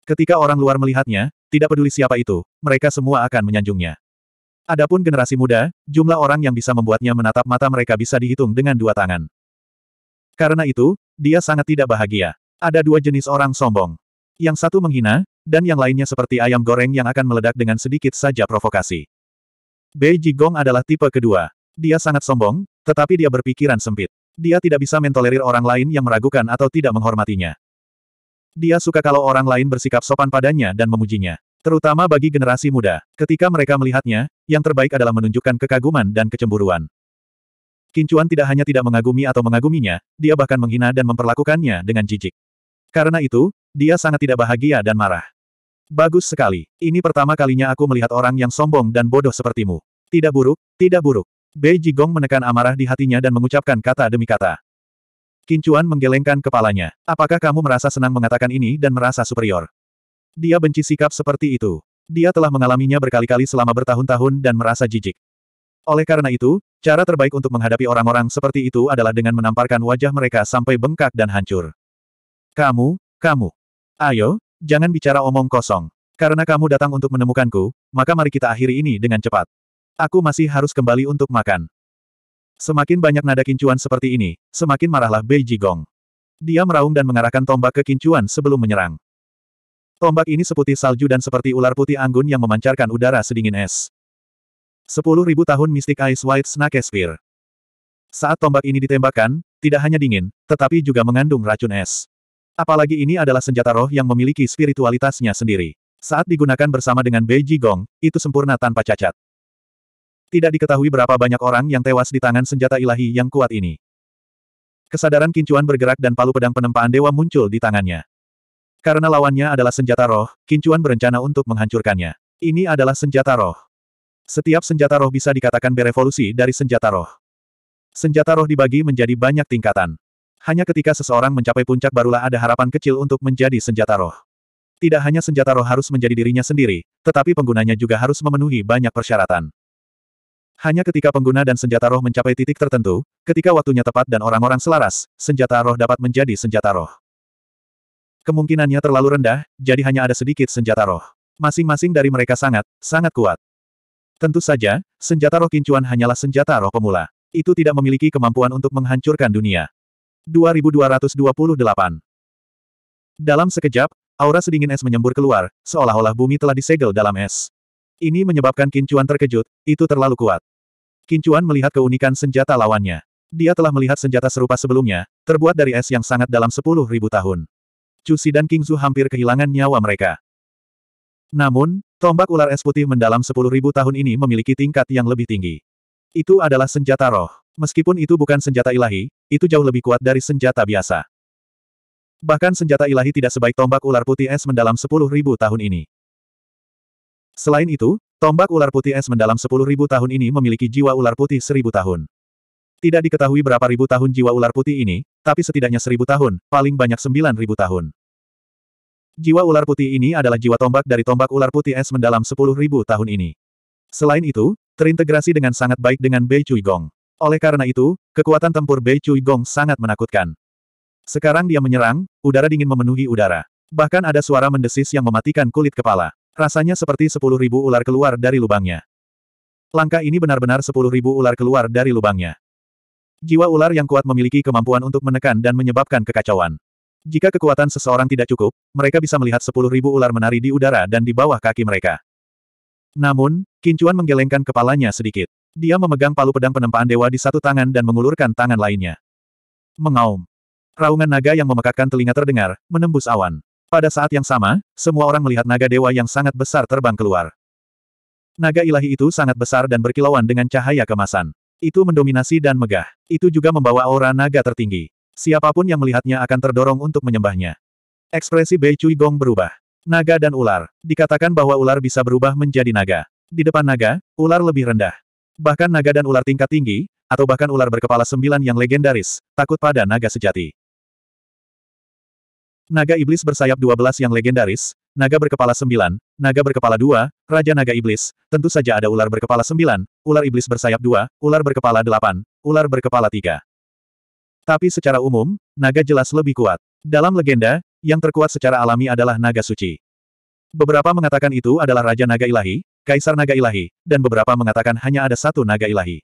Ketika orang luar melihatnya, tidak peduli siapa itu, mereka semua akan menyanjungnya. Adapun generasi muda, jumlah orang yang bisa membuatnya menatap mata mereka bisa dihitung dengan dua tangan. Karena itu, dia sangat tidak bahagia. Ada dua jenis orang sombong. Yang satu menghina, dan yang lainnya seperti ayam goreng yang akan meledak dengan sedikit saja provokasi. Bei Jigong adalah tipe kedua. Dia sangat sombong, tetapi dia berpikiran sempit. Dia tidak bisa mentolerir orang lain yang meragukan atau tidak menghormatinya. Dia suka kalau orang lain bersikap sopan padanya dan memujinya. Terutama bagi generasi muda, ketika mereka melihatnya, yang terbaik adalah menunjukkan kekaguman dan kecemburuan. Kincuan tidak hanya tidak mengagumi atau mengaguminya, dia bahkan menghina dan memperlakukannya dengan jijik. Karena itu, dia sangat tidak bahagia dan marah. Bagus sekali, ini pertama kalinya aku melihat orang yang sombong dan bodoh sepertimu. Tidak buruk, tidak buruk. Bei Jigong menekan amarah di hatinya dan mengucapkan kata demi kata. Kincuan menggelengkan kepalanya. Apakah kamu merasa senang mengatakan ini dan merasa superior? Dia benci sikap seperti itu. Dia telah mengalaminya berkali-kali selama bertahun-tahun dan merasa jijik. Oleh karena itu, cara terbaik untuk menghadapi orang-orang seperti itu adalah dengan menamparkan wajah mereka sampai bengkak dan hancur. Kamu, kamu. Ayo, jangan bicara omong kosong. Karena kamu datang untuk menemukanku, maka mari kita akhiri ini dengan cepat. Aku masih harus kembali untuk makan. Semakin banyak nada kincuan seperti ini, semakin marahlah Bei Jigong. Dia meraung dan mengarahkan tombak ke kincuan sebelum menyerang. Ombak ini seputih salju dan seperti ular putih anggun yang memancarkan udara sedingin es. Sepuluh tahun mistik Ice White Snake Spear. Saat tombak ini ditembakkan, tidak hanya dingin, tetapi juga mengandung racun es. Apalagi ini adalah senjata roh yang memiliki spiritualitasnya sendiri. Saat digunakan bersama dengan Beiji Gong, itu sempurna tanpa cacat. Tidak diketahui berapa banyak orang yang tewas di tangan senjata ilahi yang kuat ini. Kesadaran kincuan bergerak dan palu pedang penempaan dewa muncul di tangannya. Karena lawannya adalah senjata roh, Kincuan berencana untuk menghancurkannya. Ini adalah senjata roh. Setiap senjata roh bisa dikatakan berevolusi dari senjata roh. Senjata roh dibagi menjadi banyak tingkatan. Hanya ketika seseorang mencapai puncak barulah ada harapan kecil untuk menjadi senjata roh. Tidak hanya senjata roh harus menjadi dirinya sendiri, tetapi penggunanya juga harus memenuhi banyak persyaratan. Hanya ketika pengguna dan senjata roh mencapai titik tertentu, ketika waktunya tepat dan orang-orang selaras, senjata roh dapat menjadi senjata roh. Kemungkinannya terlalu rendah, jadi hanya ada sedikit senjata roh. Masing-masing dari mereka sangat, sangat kuat. Tentu saja, senjata roh kincuan hanyalah senjata roh pemula. Itu tidak memiliki kemampuan untuk menghancurkan dunia. 2228 Dalam sekejap, aura sedingin es menyembur keluar, seolah-olah bumi telah disegel dalam es. Ini menyebabkan kincuan terkejut, itu terlalu kuat. Kincuan melihat keunikan senjata lawannya. Dia telah melihat senjata serupa sebelumnya, terbuat dari es yang sangat dalam 10.000 tahun. Cusi dan Kingzu hampir kehilangan nyawa mereka. Namun, tombak ular es putih mendalam 10.000 tahun ini memiliki tingkat yang lebih tinggi. Itu adalah senjata roh. Meskipun itu bukan senjata ilahi, itu jauh lebih kuat dari senjata biasa. Bahkan senjata ilahi tidak sebaik tombak ular putih es mendalam 10.000 tahun ini. Selain itu, tombak ular putih es mendalam 10.000 tahun ini memiliki jiwa ular putih 1.000 tahun. Tidak diketahui berapa ribu tahun jiwa ular putih ini, tapi setidaknya seribu tahun, paling banyak sembilan ribu tahun. Jiwa ular putih ini adalah jiwa tombak dari tombak ular putih es mendalam sepuluh ribu tahun ini. Selain itu, terintegrasi dengan sangat baik dengan Bei Cui Gong. Oleh karena itu, kekuatan tempur Bei Cui Gong sangat menakutkan. Sekarang dia menyerang, udara dingin memenuhi udara. Bahkan ada suara mendesis yang mematikan kulit kepala. Rasanya seperti sepuluh ribu ular keluar dari lubangnya. Langkah ini benar-benar sepuluh ribu ular keluar dari lubangnya. Jiwa ular yang kuat memiliki kemampuan untuk menekan dan menyebabkan kekacauan. Jika kekuatan seseorang tidak cukup, mereka bisa melihat sepuluh ribu ular menari di udara dan di bawah kaki mereka. Namun, Kincuan menggelengkan kepalanya sedikit. Dia memegang palu pedang penempaan dewa di satu tangan dan mengulurkan tangan lainnya. Mengaum. Raungan naga yang memekakkan telinga terdengar, menembus awan. Pada saat yang sama, semua orang melihat naga dewa yang sangat besar terbang keluar. Naga ilahi itu sangat besar dan berkilauan dengan cahaya kemasan. Itu mendominasi dan megah. Itu juga membawa aura naga tertinggi. Siapapun yang melihatnya akan terdorong untuk menyembahnya. Ekspresi Bei Cui Gong berubah. Naga dan ular. Dikatakan bahwa ular bisa berubah menjadi naga. Di depan naga, ular lebih rendah. Bahkan naga dan ular tingkat tinggi, atau bahkan ular berkepala sembilan yang legendaris, takut pada naga sejati. Naga iblis bersayap 12 yang legendaris, naga berkepala sembilan, naga berkepala dua, raja naga iblis, tentu saja ada ular berkepala sembilan, ular iblis bersayap dua, ular berkepala delapan, ular berkepala tiga. Tapi secara umum, naga jelas lebih kuat. Dalam legenda, yang terkuat secara alami adalah naga suci. Beberapa mengatakan itu adalah Raja Naga Ilahi, Kaisar Naga Ilahi, dan beberapa mengatakan hanya ada satu Naga Ilahi.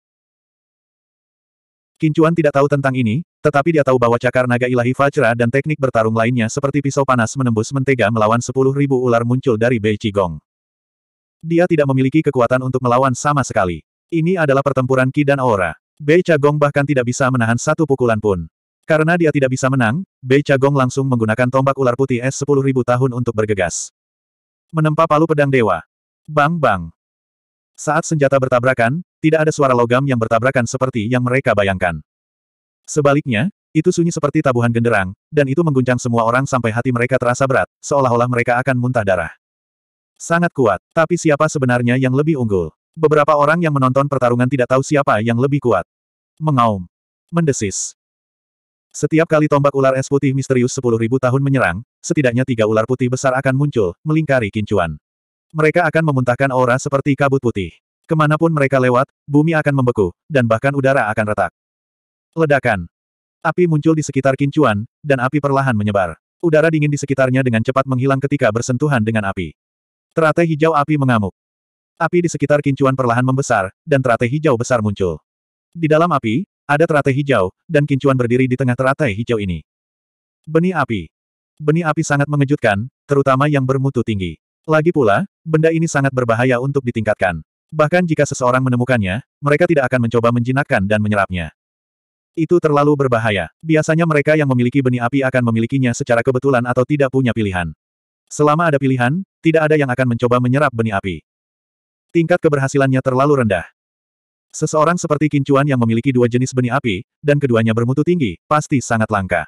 Kincuan tidak tahu tentang ini, tetapi dia tahu bahwa cakar naga ilahi Vajra dan teknik bertarung lainnya seperti pisau panas menembus mentega melawan sepuluh ribu ular muncul dari Bei Qigong. Dia tidak memiliki kekuatan untuk melawan sama sekali. Ini adalah pertempuran qi dan Aura. Bei Qigong bahkan tidak bisa menahan satu pukulan pun. Karena dia tidak bisa menang, Bei Qigong langsung menggunakan tombak ular putih es sepuluh ribu tahun untuk bergegas. Menempa palu pedang dewa. Bang bang. Saat senjata bertabrakan, tidak ada suara logam yang bertabrakan seperti yang mereka bayangkan. Sebaliknya, itu sunyi seperti tabuhan genderang, dan itu mengguncang semua orang sampai hati mereka terasa berat, seolah-olah mereka akan muntah darah. Sangat kuat, tapi siapa sebenarnya yang lebih unggul? Beberapa orang yang menonton pertarungan tidak tahu siapa yang lebih kuat. Mengaum. Mendesis. Setiap kali tombak ular es putih misterius 10.000 tahun menyerang, setidaknya tiga ular putih besar akan muncul, melingkari kincuan. Mereka akan memuntahkan aura seperti kabut putih. Kemanapun mereka lewat, bumi akan membeku, dan bahkan udara akan retak. Ledakan. Api muncul di sekitar kincuan, dan api perlahan menyebar. Udara dingin di sekitarnya dengan cepat menghilang ketika bersentuhan dengan api. Teratai hijau api mengamuk. Api di sekitar kincuan perlahan membesar, dan teratai hijau besar muncul. Di dalam api, ada teratai hijau, dan kincuan berdiri di tengah teratai hijau ini. Benih api. Benih api sangat mengejutkan, terutama yang bermutu tinggi. Lagi pula, benda ini sangat berbahaya untuk ditingkatkan. Bahkan jika seseorang menemukannya, mereka tidak akan mencoba menjinakkan dan menyerapnya. Itu terlalu berbahaya. Biasanya mereka yang memiliki benih api akan memilikinya secara kebetulan atau tidak punya pilihan. Selama ada pilihan, tidak ada yang akan mencoba menyerap benih api. Tingkat keberhasilannya terlalu rendah. Seseorang seperti Kincuan yang memiliki dua jenis benih api, dan keduanya bermutu tinggi, pasti sangat langka.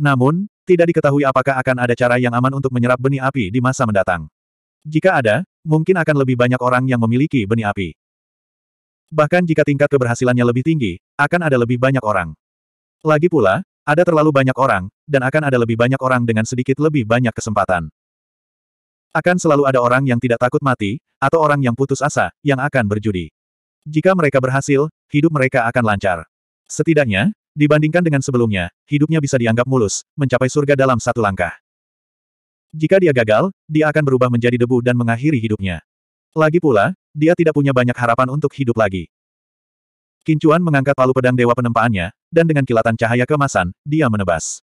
Namun, tidak diketahui apakah akan ada cara yang aman untuk menyerap benih api di masa mendatang. Jika ada, mungkin akan lebih banyak orang yang memiliki benih api. Bahkan jika tingkat keberhasilannya lebih tinggi, akan ada lebih banyak orang. Lagi pula, ada terlalu banyak orang, dan akan ada lebih banyak orang dengan sedikit lebih banyak kesempatan. Akan selalu ada orang yang tidak takut mati, atau orang yang putus asa, yang akan berjudi. Jika mereka berhasil, hidup mereka akan lancar. Setidaknya, dibandingkan dengan sebelumnya, hidupnya bisa dianggap mulus, mencapai surga dalam satu langkah. Jika dia gagal, dia akan berubah menjadi debu dan mengakhiri hidupnya. Lagi pula, dia tidak punya banyak harapan untuk hidup lagi. Kincuan mengangkat palu pedang dewa penempaannya, dan dengan kilatan cahaya kemasan, dia menebas.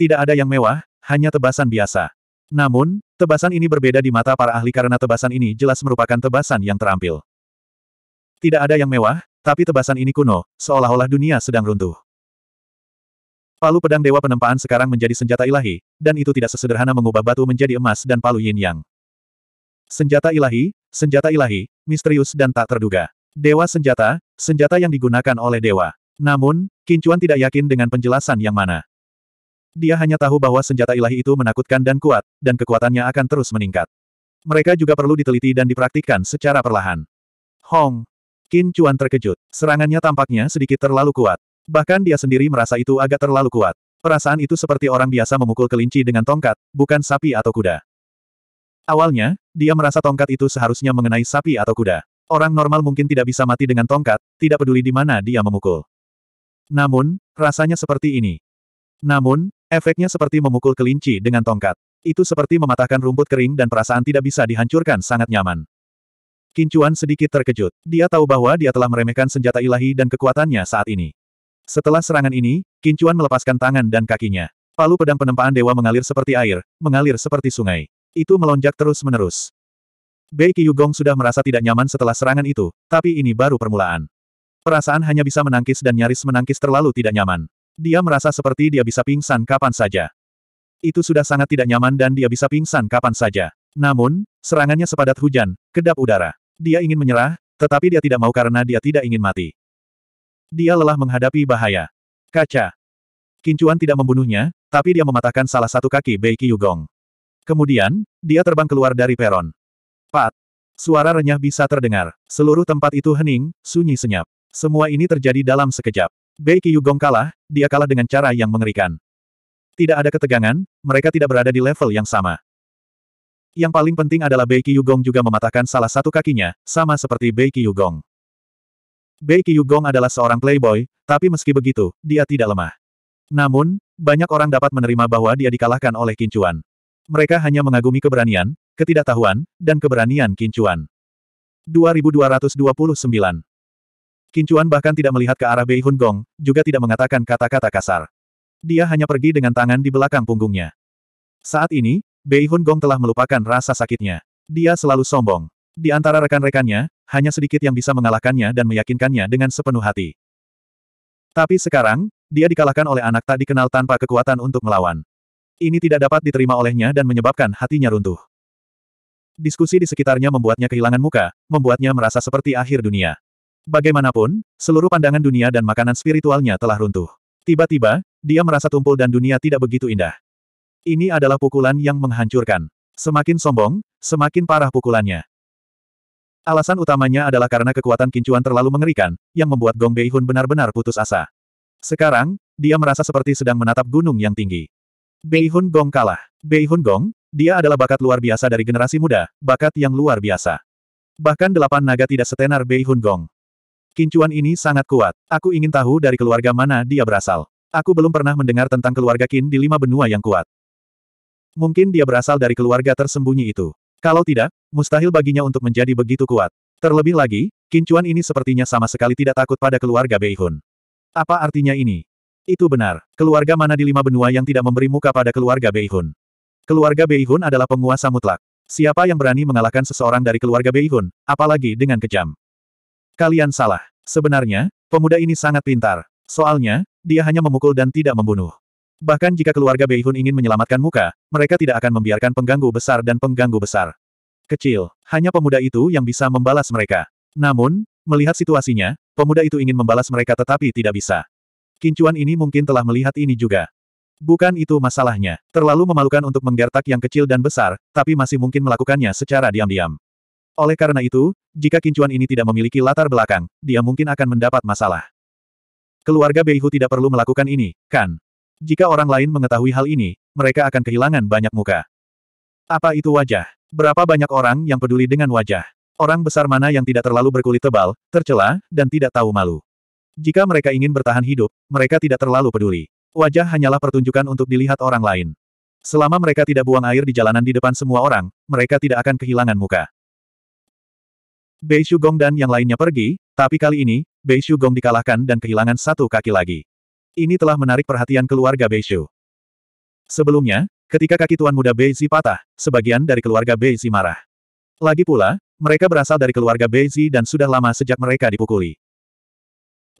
Tidak ada yang mewah, hanya tebasan biasa. Namun, tebasan ini berbeda di mata para ahli karena tebasan ini jelas merupakan tebasan yang terampil. Tidak ada yang mewah, tapi tebasan ini kuno, seolah-olah dunia sedang runtuh. Palu pedang dewa penempaan sekarang menjadi senjata ilahi, dan itu tidak sesederhana mengubah batu menjadi emas dan palu yin yang. Senjata ilahi, senjata ilahi, misterius dan tak terduga. Dewa senjata, senjata yang digunakan oleh dewa. Namun, Kincuan tidak yakin dengan penjelasan yang mana. Dia hanya tahu bahwa senjata ilahi itu menakutkan dan kuat, dan kekuatannya akan terus meningkat. Mereka juga perlu diteliti dan dipraktikkan secara perlahan. Hong! Qin Chuan terkejut. Serangannya tampaknya sedikit terlalu kuat. Bahkan dia sendiri merasa itu agak terlalu kuat. Perasaan itu seperti orang biasa memukul kelinci dengan tongkat, bukan sapi atau kuda. Awalnya, dia merasa tongkat itu seharusnya mengenai sapi atau kuda. Orang normal mungkin tidak bisa mati dengan tongkat, tidak peduli di mana dia memukul. Namun, rasanya seperti ini. Namun, efeknya seperti memukul kelinci dengan tongkat. Itu seperti mematahkan rumput kering dan perasaan tidak bisa dihancurkan sangat nyaman. Kincuan sedikit terkejut. Dia tahu bahwa dia telah meremehkan senjata ilahi dan kekuatannya saat ini. Setelah serangan ini, Kincuan melepaskan tangan dan kakinya. Palu pedang penempaan dewa mengalir seperti air, mengalir seperti sungai. Itu melonjak terus-menerus. Bei Qigong sudah merasa tidak nyaman setelah serangan itu, tapi ini baru permulaan. Perasaan hanya bisa menangkis dan nyaris menangkis terlalu tidak nyaman. Dia merasa seperti dia bisa pingsan kapan saja. Itu sudah sangat tidak nyaman dan dia bisa pingsan kapan saja. Namun, serangannya sepadat hujan, kedap udara. Dia ingin menyerah, tetapi dia tidak mau karena dia tidak ingin mati. Dia lelah menghadapi bahaya. Kaca. Kincuan tidak membunuhnya, tapi dia mematahkan salah satu kaki Bei Qigong. Kemudian, dia terbang keluar dari peron. Pat! Suara renyah bisa terdengar. Seluruh tempat itu hening, sunyi senyap. Semua ini terjadi dalam sekejap. Bei Qiugong kalah, dia kalah dengan cara yang mengerikan. Tidak ada ketegangan, mereka tidak berada di level yang sama. Yang paling penting adalah Bei Qiugong juga mematahkan salah satu kakinya, sama seperti Bei Qiugong. Bei Qiugong adalah seorang playboy, tapi meski begitu, dia tidak lemah. Namun, banyak orang dapat menerima bahwa dia dikalahkan oleh kincuan. Mereka hanya mengagumi keberanian, ketidaktahuan, dan keberanian Kincuan. 2229 Kincuan bahkan tidak melihat ke arah Bei Hun Gong, juga tidak mengatakan kata-kata kasar. Dia hanya pergi dengan tangan di belakang punggungnya. Saat ini, Bei Hun Gong telah melupakan rasa sakitnya. Dia selalu sombong. Di antara rekan-rekannya, hanya sedikit yang bisa mengalahkannya dan meyakinkannya dengan sepenuh hati. Tapi sekarang, dia dikalahkan oleh anak tak dikenal tanpa kekuatan untuk melawan. Ini tidak dapat diterima olehnya dan menyebabkan hatinya runtuh. Diskusi di sekitarnya membuatnya kehilangan muka, membuatnya merasa seperti akhir dunia. Bagaimanapun, seluruh pandangan dunia dan makanan spiritualnya telah runtuh. Tiba-tiba, dia merasa tumpul dan dunia tidak begitu indah. Ini adalah pukulan yang menghancurkan. Semakin sombong, semakin parah pukulannya. Alasan utamanya adalah karena kekuatan kincuan terlalu mengerikan, yang membuat Gong Beihun benar-benar putus asa. Sekarang, dia merasa seperti sedang menatap gunung yang tinggi. Bei Hun Gong kalah. Bei Hun Gong, dia adalah bakat luar biasa dari generasi muda, bakat yang luar biasa. Bahkan delapan naga tidak setenar Bei Hun Gong. Kincuan ini sangat kuat. Aku ingin tahu dari keluarga mana dia berasal. Aku belum pernah mendengar tentang keluarga Qin di lima benua yang kuat. Mungkin dia berasal dari keluarga tersembunyi itu. Kalau tidak, mustahil baginya untuk menjadi begitu kuat. Terlebih lagi, Kincuan ini sepertinya sama sekali tidak takut pada keluarga Bei Hun. Apa artinya ini? Itu benar. Keluarga mana di lima benua yang tidak memberi muka pada keluarga Beihun? Keluarga Beihun adalah penguasa mutlak. Siapa yang berani mengalahkan seseorang dari keluarga Beihun, apalagi dengan kejam? Kalian salah. Sebenarnya, pemuda ini sangat pintar. Soalnya, dia hanya memukul dan tidak membunuh. Bahkan jika keluarga Beihun ingin menyelamatkan muka, mereka tidak akan membiarkan pengganggu besar dan pengganggu besar. Kecil, hanya pemuda itu yang bisa membalas mereka. Namun, melihat situasinya, pemuda itu ingin membalas mereka tetapi tidak bisa. Kincuan ini mungkin telah melihat ini juga. Bukan itu masalahnya. Terlalu memalukan untuk menggertak yang kecil dan besar, tapi masih mungkin melakukannya secara diam-diam. Oleh karena itu, jika kincuan ini tidak memiliki latar belakang, dia mungkin akan mendapat masalah. Keluarga Beihu tidak perlu melakukan ini, kan? Jika orang lain mengetahui hal ini, mereka akan kehilangan banyak muka. Apa itu wajah? Berapa banyak orang yang peduli dengan wajah? Orang besar mana yang tidak terlalu berkulit tebal, tercela, dan tidak tahu malu? Jika mereka ingin bertahan hidup, mereka tidak terlalu peduli. Wajah hanyalah pertunjukan untuk dilihat orang lain. Selama mereka tidak buang air di jalanan di depan semua orang, mereka tidak akan kehilangan muka. Bei Shugong dan yang lainnya pergi, tapi kali ini, Bei Shugong dikalahkan dan kehilangan satu kaki lagi. Ini telah menarik perhatian keluarga Bei Shu. Sebelumnya, ketika kaki tuan muda Bei Zi patah, sebagian dari keluarga Bei Zi marah. Lagi pula, mereka berasal dari keluarga Bei Zi dan sudah lama sejak mereka dipukuli.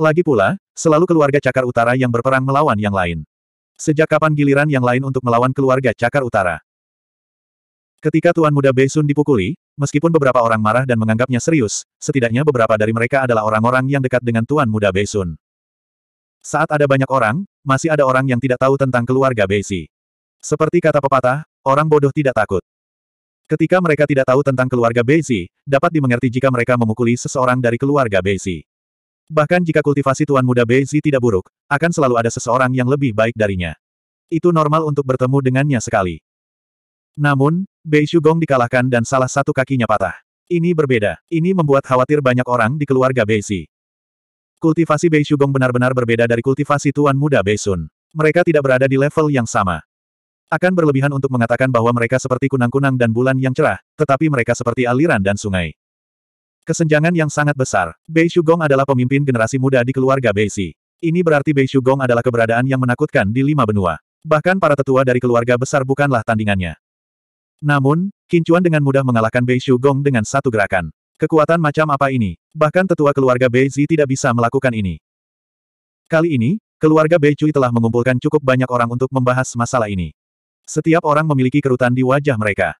Lagi pula, selalu keluarga Cakar Utara yang berperang melawan yang lain. Sejak kapan giliran yang lain untuk melawan keluarga Cakar Utara? Ketika Tuan Muda Beisun dipukuli, meskipun beberapa orang marah dan menganggapnya serius, setidaknya beberapa dari mereka adalah orang-orang yang dekat dengan Tuan Muda Beisun. Saat ada banyak orang, masih ada orang yang tidak tahu tentang keluarga Beisi. Seperti kata pepatah, orang bodoh tidak takut. Ketika mereka tidak tahu tentang keluarga Beisi, dapat dimengerti jika mereka memukuli seseorang dari keluarga Beisi. Bahkan jika kultivasi Tuan Muda Beizi tidak buruk, akan selalu ada seseorang yang lebih baik darinya. Itu normal untuk bertemu dengannya sekali. Namun, Bei Shugong dikalahkan dan salah satu kakinya patah. Ini berbeda. Ini membuat khawatir banyak orang di keluarga Beizi. Kultivasi Bei Shugong benar-benar berbeda dari kultivasi Tuan Muda Bei Sun. Mereka tidak berada di level yang sama. Akan berlebihan untuk mengatakan bahwa mereka seperti kunang-kunang dan bulan yang cerah, tetapi mereka seperti aliran dan sungai. Kesenjangan yang sangat besar. Bei Shugong adalah pemimpin generasi muda di keluarga Bei Ini berarti Bei Shugong adalah keberadaan yang menakutkan di lima benua. Bahkan para tetua dari keluarga besar bukanlah tandingannya. Namun, Kincuan dengan mudah mengalahkan Bei Shugong dengan satu gerakan. Kekuatan macam apa ini? Bahkan tetua keluarga Bei Zi tidak bisa melakukan ini. Kali ini, keluarga Bei Cui telah mengumpulkan cukup banyak orang untuk membahas masalah ini. Setiap orang memiliki kerutan di wajah mereka.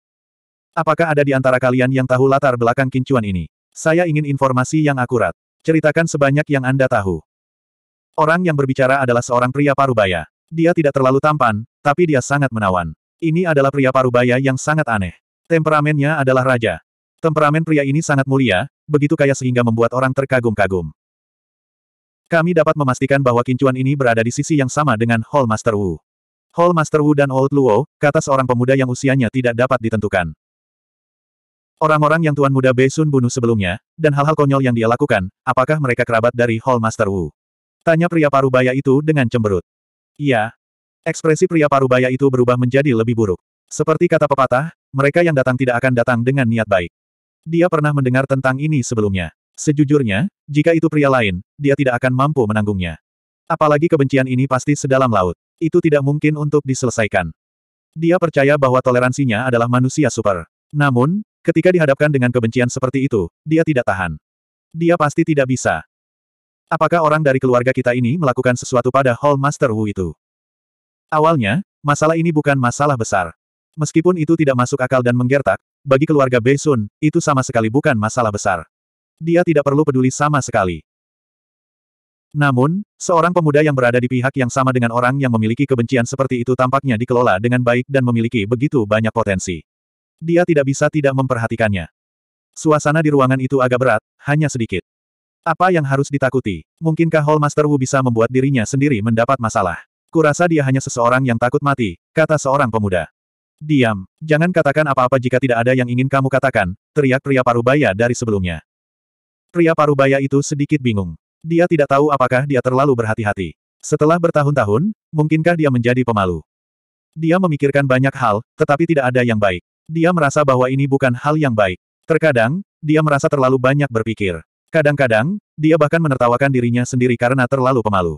Apakah ada di antara kalian yang tahu latar belakang kincuan ini? Saya ingin informasi yang akurat. Ceritakan sebanyak yang Anda tahu. Orang yang berbicara adalah seorang pria parubaya. Dia tidak terlalu tampan, tapi dia sangat menawan. Ini adalah pria parubaya yang sangat aneh. Temperamennya adalah raja. Temperamen pria ini sangat mulia, begitu kaya sehingga membuat orang terkagum-kagum. Kami dapat memastikan bahwa kincuan ini berada di sisi yang sama dengan Hall Master Wu. Hall Master Wu dan Old Luo, kata seorang pemuda yang usianya tidak dapat ditentukan. Orang-orang yang Tuan Muda Besun bunuh sebelumnya, dan hal-hal konyol yang dia lakukan, apakah mereka kerabat dari Hall Master Wu? Tanya pria parubaya itu dengan cemberut. Iya. Ekspresi pria parubaya itu berubah menjadi lebih buruk. Seperti kata pepatah, mereka yang datang tidak akan datang dengan niat baik. Dia pernah mendengar tentang ini sebelumnya. Sejujurnya, jika itu pria lain, dia tidak akan mampu menanggungnya. Apalagi kebencian ini pasti sedalam laut. Itu tidak mungkin untuk diselesaikan. Dia percaya bahwa toleransinya adalah manusia super. Namun, Ketika dihadapkan dengan kebencian seperti itu, dia tidak tahan. Dia pasti tidak bisa. Apakah orang dari keluarga kita ini melakukan sesuatu pada Hall Master Wu itu? Awalnya, masalah ini bukan masalah besar. Meskipun itu tidak masuk akal dan menggertak, bagi keluarga Beisun, itu sama sekali bukan masalah besar. Dia tidak perlu peduli sama sekali. Namun, seorang pemuda yang berada di pihak yang sama dengan orang yang memiliki kebencian seperti itu tampaknya dikelola dengan baik dan memiliki begitu banyak potensi. Dia tidak bisa tidak memperhatikannya. Suasana di ruangan itu agak berat, hanya sedikit. Apa yang harus ditakuti? Mungkinkah Hallmaster Wu bisa membuat dirinya sendiri mendapat masalah? Kurasa dia hanya seseorang yang takut mati, kata seorang pemuda. Diam, jangan katakan apa-apa jika tidak ada yang ingin kamu katakan, teriak pria parubaya dari sebelumnya. Pria parubaya itu sedikit bingung. Dia tidak tahu apakah dia terlalu berhati-hati. Setelah bertahun-tahun, mungkinkah dia menjadi pemalu? Dia memikirkan banyak hal, tetapi tidak ada yang baik. Dia merasa bahwa ini bukan hal yang baik. Terkadang, dia merasa terlalu banyak berpikir. Kadang-kadang, dia bahkan menertawakan dirinya sendiri karena terlalu pemalu.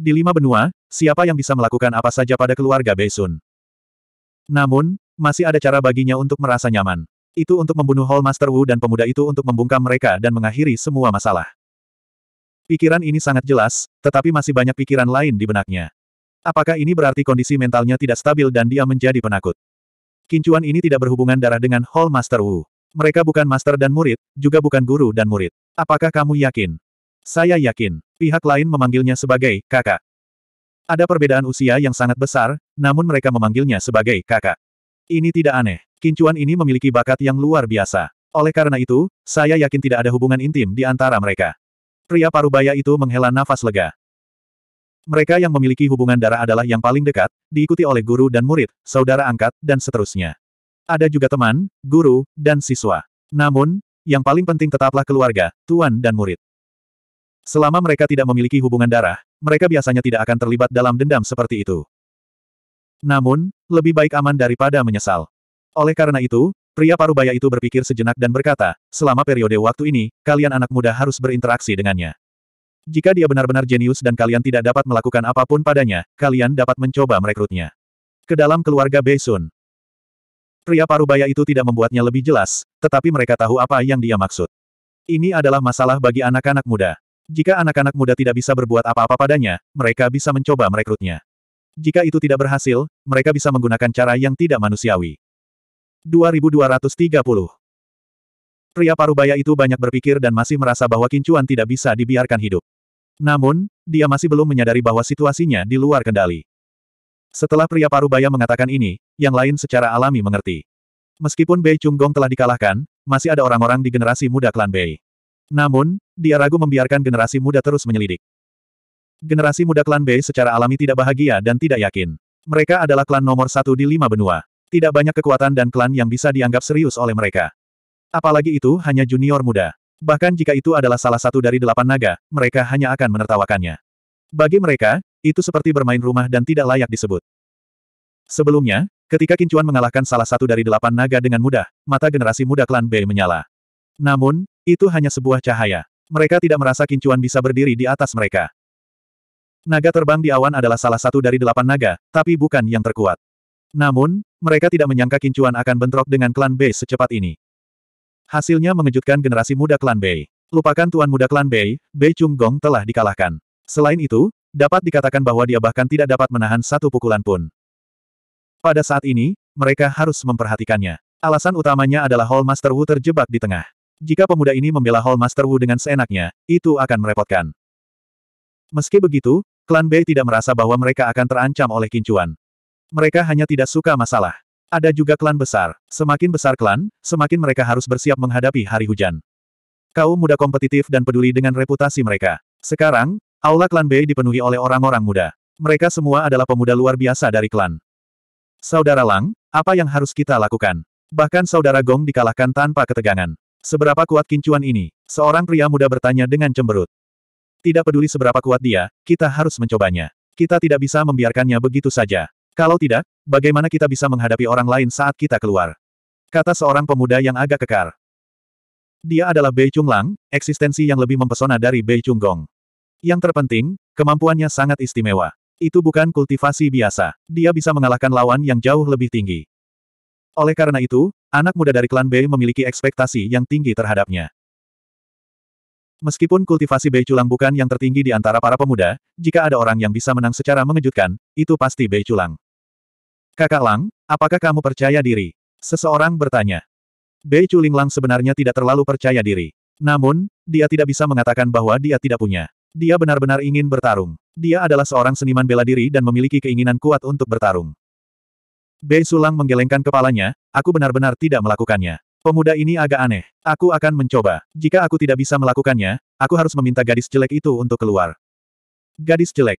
Di lima benua, siapa yang bisa melakukan apa saja pada keluarga Beisun? Namun, masih ada cara baginya untuk merasa nyaman. Itu untuk membunuh Hall Master Wu dan pemuda itu untuk membungkam mereka dan mengakhiri semua masalah. Pikiran ini sangat jelas, tetapi masih banyak pikiran lain di benaknya. Apakah ini berarti kondisi mentalnya tidak stabil dan dia menjadi penakut? Kincuan ini tidak berhubungan darah dengan Hall Master Wu. Mereka bukan master dan murid, juga bukan guru dan murid. Apakah kamu yakin? Saya yakin. Pihak lain memanggilnya sebagai kakak. Ada perbedaan usia yang sangat besar, namun mereka memanggilnya sebagai kakak. Ini tidak aneh. Kincuan ini memiliki bakat yang luar biasa. Oleh karena itu, saya yakin tidak ada hubungan intim di antara mereka. Pria parubaya itu menghela nafas lega. Mereka yang memiliki hubungan darah adalah yang paling dekat, diikuti oleh guru dan murid, saudara angkat, dan seterusnya. Ada juga teman, guru, dan siswa. Namun, yang paling penting tetaplah keluarga, tuan dan murid. Selama mereka tidak memiliki hubungan darah, mereka biasanya tidak akan terlibat dalam dendam seperti itu. Namun, lebih baik aman daripada menyesal. Oleh karena itu, pria parubaya itu berpikir sejenak dan berkata, selama periode waktu ini, kalian anak muda harus berinteraksi dengannya. Jika dia benar-benar jenius dan kalian tidak dapat melakukan apapun padanya, kalian dapat mencoba merekrutnya. Ke dalam keluarga Beisun. Pria parubaya itu tidak membuatnya lebih jelas, tetapi mereka tahu apa yang dia maksud. Ini adalah masalah bagi anak-anak muda. Jika anak-anak muda tidak bisa berbuat apa-apa padanya, mereka bisa mencoba merekrutnya. Jika itu tidak berhasil, mereka bisa menggunakan cara yang tidak manusiawi. 2230 Pria parubaya itu banyak berpikir dan masih merasa bahwa Kincuan tidak bisa dibiarkan hidup. Namun, dia masih belum menyadari bahwa situasinya di luar kendali. Setelah pria parubaya mengatakan ini, yang lain secara alami mengerti. Meskipun Bei Chunggong telah dikalahkan, masih ada orang-orang di generasi muda klan Bei. Namun, dia ragu membiarkan generasi muda terus menyelidik. Generasi muda klan Bei secara alami tidak bahagia dan tidak yakin. Mereka adalah klan nomor satu di lima benua. Tidak banyak kekuatan dan klan yang bisa dianggap serius oleh mereka. Apalagi itu hanya junior muda. Bahkan jika itu adalah salah satu dari delapan naga, mereka hanya akan menertawakannya. Bagi mereka, itu seperti bermain rumah dan tidak layak disebut. Sebelumnya, ketika Kincuan mengalahkan salah satu dari delapan naga dengan mudah, mata generasi muda klan B menyala. Namun, itu hanya sebuah cahaya. Mereka tidak merasa Kincuan bisa berdiri di atas mereka. Naga terbang di awan adalah salah satu dari delapan naga, tapi bukan yang terkuat. Namun, mereka tidak menyangka Kincuan akan bentrok dengan klan B secepat ini. Hasilnya mengejutkan generasi muda klan Bei. Lupakan tuan muda klan Bei, Bei Chung Gong telah dikalahkan. Selain itu, dapat dikatakan bahwa dia bahkan tidak dapat menahan satu pukulan pun. Pada saat ini, mereka harus memperhatikannya. Alasan utamanya adalah Hall Master Wu terjebak di tengah. Jika pemuda ini membela Hall Master Wu dengan seenaknya, itu akan merepotkan. Meski begitu, klan Bei tidak merasa bahwa mereka akan terancam oleh kincuan. Mereka hanya tidak suka masalah. Ada juga klan besar. Semakin besar klan, semakin mereka harus bersiap menghadapi hari hujan. Kaum muda kompetitif dan peduli dengan reputasi mereka. Sekarang, aula klan B dipenuhi oleh orang-orang muda. Mereka semua adalah pemuda luar biasa dari klan. Saudara Lang, apa yang harus kita lakukan? Bahkan saudara Gong dikalahkan tanpa ketegangan. Seberapa kuat kincuan ini? Seorang pria muda bertanya dengan cemberut. Tidak peduli seberapa kuat dia, kita harus mencobanya. Kita tidak bisa membiarkannya begitu saja. Kalau tidak, bagaimana kita bisa menghadapi orang lain saat kita keluar? Kata seorang pemuda yang agak kekar. Dia adalah Bei Chung Lang, eksistensi yang lebih mempesona dari Bei Chung Gong. Yang terpenting, kemampuannya sangat istimewa. Itu bukan kultivasi biasa. Dia bisa mengalahkan lawan yang jauh lebih tinggi. Oleh karena itu, anak muda dari klan Bei memiliki ekspektasi yang tinggi terhadapnya. Meskipun kultivasi Bei Chulang bukan yang tertinggi di antara para pemuda, jika ada orang yang bisa menang secara mengejutkan, itu pasti Bei Chulang. Kakak Lang, apakah kamu percaya diri? Seseorang bertanya. Bei Lang sebenarnya tidak terlalu percaya diri. Namun, dia tidak bisa mengatakan bahwa dia tidak punya. Dia benar-benar ingin bertarung. Dia adalah seorang seniman bela diri dan memiliki keinginan kuat untuk bertarung. Bei Sulang menggelengkan kepalanya, aku benar-benar tidak melakukannya. Pemuda ini agak aneh. Aku akan mencoba. Jika aku tidak bisa melakukannya, aku harus meminta gadis jelek itu untuk keluar. Gadis jelek,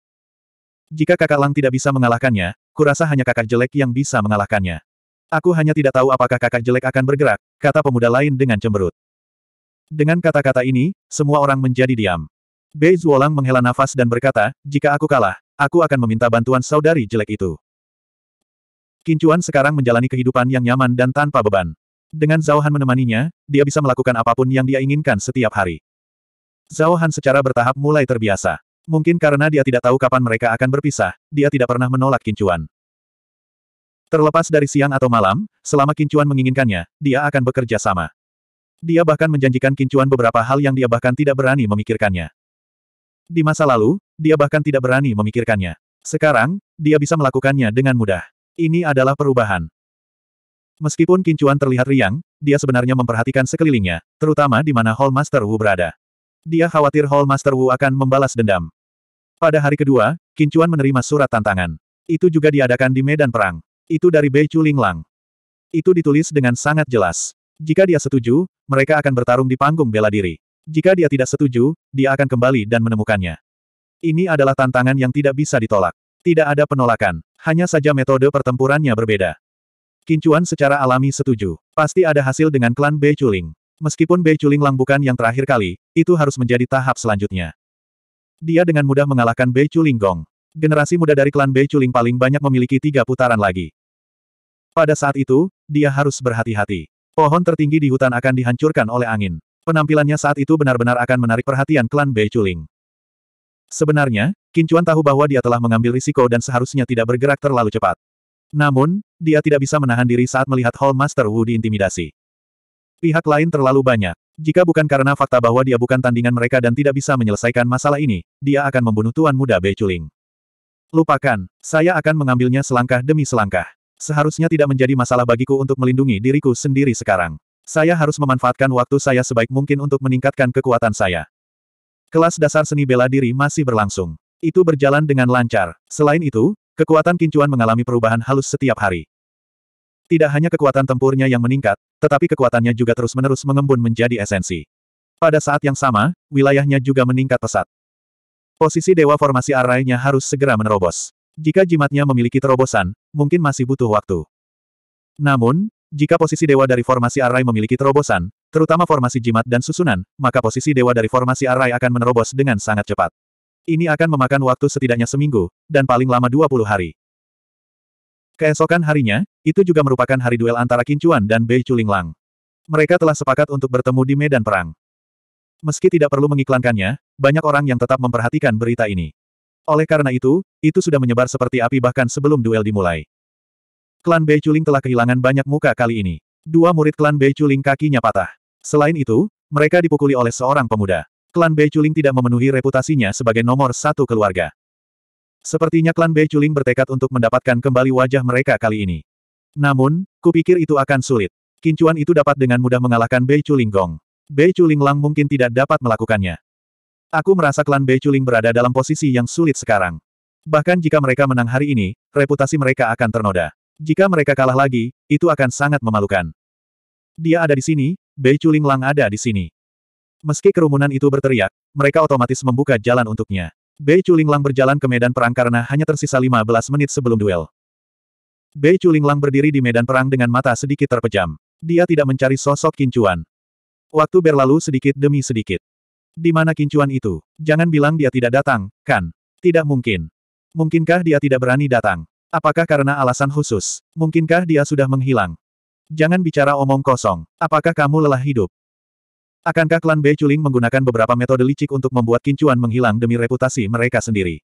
jika kakak Lang tidak bisa mengalahkannya, kurasa hanya kakak jelek yang bisa mengalahkannya. Aku hanya tidak tahu apakah kakak jelek akan bergerak, kata pemuda lain dengan cemberut. Dengan kata-kata ini, semua orang menjadi diam. Bei Zuolang menghela nafas dan berkata, jika aku kalah, aku akan meminta bantuan saudari jelek itu. Kincuan sekarang menjalani kehidupan yang nyaman dan tanpa beban. Dengan Zhao Han menemaninya, dia bisa melakukan apapun yang dia inginkan setiap hari. Zhao Han secara bertahap mulai terbiasa. Mungkin karena dia tidak tahu kapan mereka akan berpisah, dia tidak pernah menolak kincuan. Terlepas dari siang atau malam, selama kincuan menginginkannya, dia akan bekerja sama. Dia bahkan menjanjikan kincuan beberapa hal yang dia bahkan tidak berani memikirkannya. Di masa lalu, dia bahkan tidak berani memikirkannya. Sekarang, dia bisa melakukannya dengan mudah. Ini adalah perubahan. Meskipun kincuan terlihat riang, dia sebenarnya memperhatikan sekelilingnya, terutama di mana Hall Master Wu berada. Dia khawatir Hall Master Wu akan membalas dendam. Pada hari kedua, Kincuan menerima surat tantangan. Itu juga diadakan di medan perang. Itu dari Bei Chu Lang. Itu ditulis dengan sangat jelas. Jika dia setuju, mereka akan bertarung di panggung bela diri. Jika dia tidak setuju, dia akan kembali dan menemukannya. Ini adalah tantangan yang tidak bisa ditolak. Tidak ada penolakan, hanya saja metode pertempurannya berbeda. Kincuan secara alami setuju. Pasti ada hasil dengan klan Bei Chuling. Meskipun Bei Chuling lang bukan yang terakhir kali, itu harus menjadi tahap selanjutnya. Dia dengan mudah mengalahkan Bei Chuling Gong. Generasi muda dari klan Bei Chuling paling banyak memiliki tiga putaran lagi. Pada saat itu, dia harus berhati-hati. Pohon tertinggi di hutan akan dihancurkan oleh angin. Penampilannya saat itu benar-benar akan menarik perhatian klan Bei Chuling. Sebenarnya, Kincuan tahu bahwa dia telah mengambil risiko dan seharusnya tidak bergerak terlalu cepat. Namun, dia tidak bisa menahan diri saat melihat Hall Master Wu diintimidasi. Pihak lain terlalu banyak. Jika bukan karena fakta bahwa dia bukan tandingan mereka dan tidak bisa menyelesaikan masalah ini, dia akan membunuh Tuan Muda Beculing. Lupakan, saya akan mengambilnya selangkah demi selangkah. Seharusnya tidak menjadi masalah bagiku untuk melindungi diriku sendiri sekarang. Saya harus memanfaatkan waktu saya sebaik mungkin untuk meningkatkan kekuatan saya. Kelas dasar seni bela diri masih berlangsung. Itu berjalan dengan lancar. Selain itu, kekuatan kincuan mengalami perubahan halus setiap hari. Tidak hanya kekuatan tempurnya yang meningkat, tetapi kekuatannya juga terus-menerus mengembun menjadi esensi. Pada saat yang sama, wilayahnya juga meningkat pesat. Posisi dewa formasi arainya harus segera menerobos. Jika jimatnya memiliki terobosan, mungkin masih butuh waktu. Namun, jika posisi dewa dari formasi arai memiliki terobosan, terutama formasi jimat dan susunan, maka posisi dewa dari formasi arai akan menerobos dengan sangat cepat. Ini akan memakan waktu setidaknya seminggu, dan paling lama 20 hari. Keesokan harinya, itu juga merupakan hari duel antara Kincuan dan Bei Chulinglang. Mereka telah sepakat untuk bertemu di medan perang. Meski tidak perlu mengiklankannya, banyak orang yang tetap memperhatikan berita ini. Oleh karena itu, itu sudah menyebar seperti api bahkan sebelum duel dimulai. Klan Bei Chuling telah kehilangan banyak muka kali ini. Dua murid klan Bei Chuling kakinya patah. Selain itu, mereka dipukuli oleh seorang pemuda. Klan Bei Chuling tidak memenuhi reputasinya sebagai nomor satu keluarga. Sepertinya klan Chuling bertekad untuk mendapatkan kembali wajah mereka kali ini. Namun, kupikir itu akan sulit. Kincuan itu dapat dengan mudah mengalahkan Bei Chuling Gong. Bei Chuling Lang mungkin tidak dapat melakukannya. Aku merasa klan Bei Chuling berada dalam posisi yang sulit sekarang. Bahkan jika mereka menang hari ini, reputasi mereka akan ternoda. Jika mereka kalah lagi, itu akan sangat memalukan. Dia ada di sini, Bei Chuling Lang ada di sini. Meski kerumunan itu berteriak, mereka otomatis membuka jalan untuknya. Bei Chulinglang berjalan ke medan perang karena hanya tersisa 15 menit sebelum duel. Bei Chulinglang berdiri di medan perang dengan mata sedikit terpejam. Dia tidak mencari sosok kincuan. Waktu berlalu sedikit demi sedikit. Di mana kincuan itu? Jangan bilang dia tidak datang, kan? Tidak mungkin. Mungkinkah dia tidak berani datang? Apakah karena alasan khusus? Mungkinkah dia sudah menghilang? Jangan bicara omong kosong. Apakah kamu lelah hidup? Akankah klan Bei Chuling menggunakan beberapa metode licik untuk membuat kincuan menghilang demi reputasi mereka sendiri?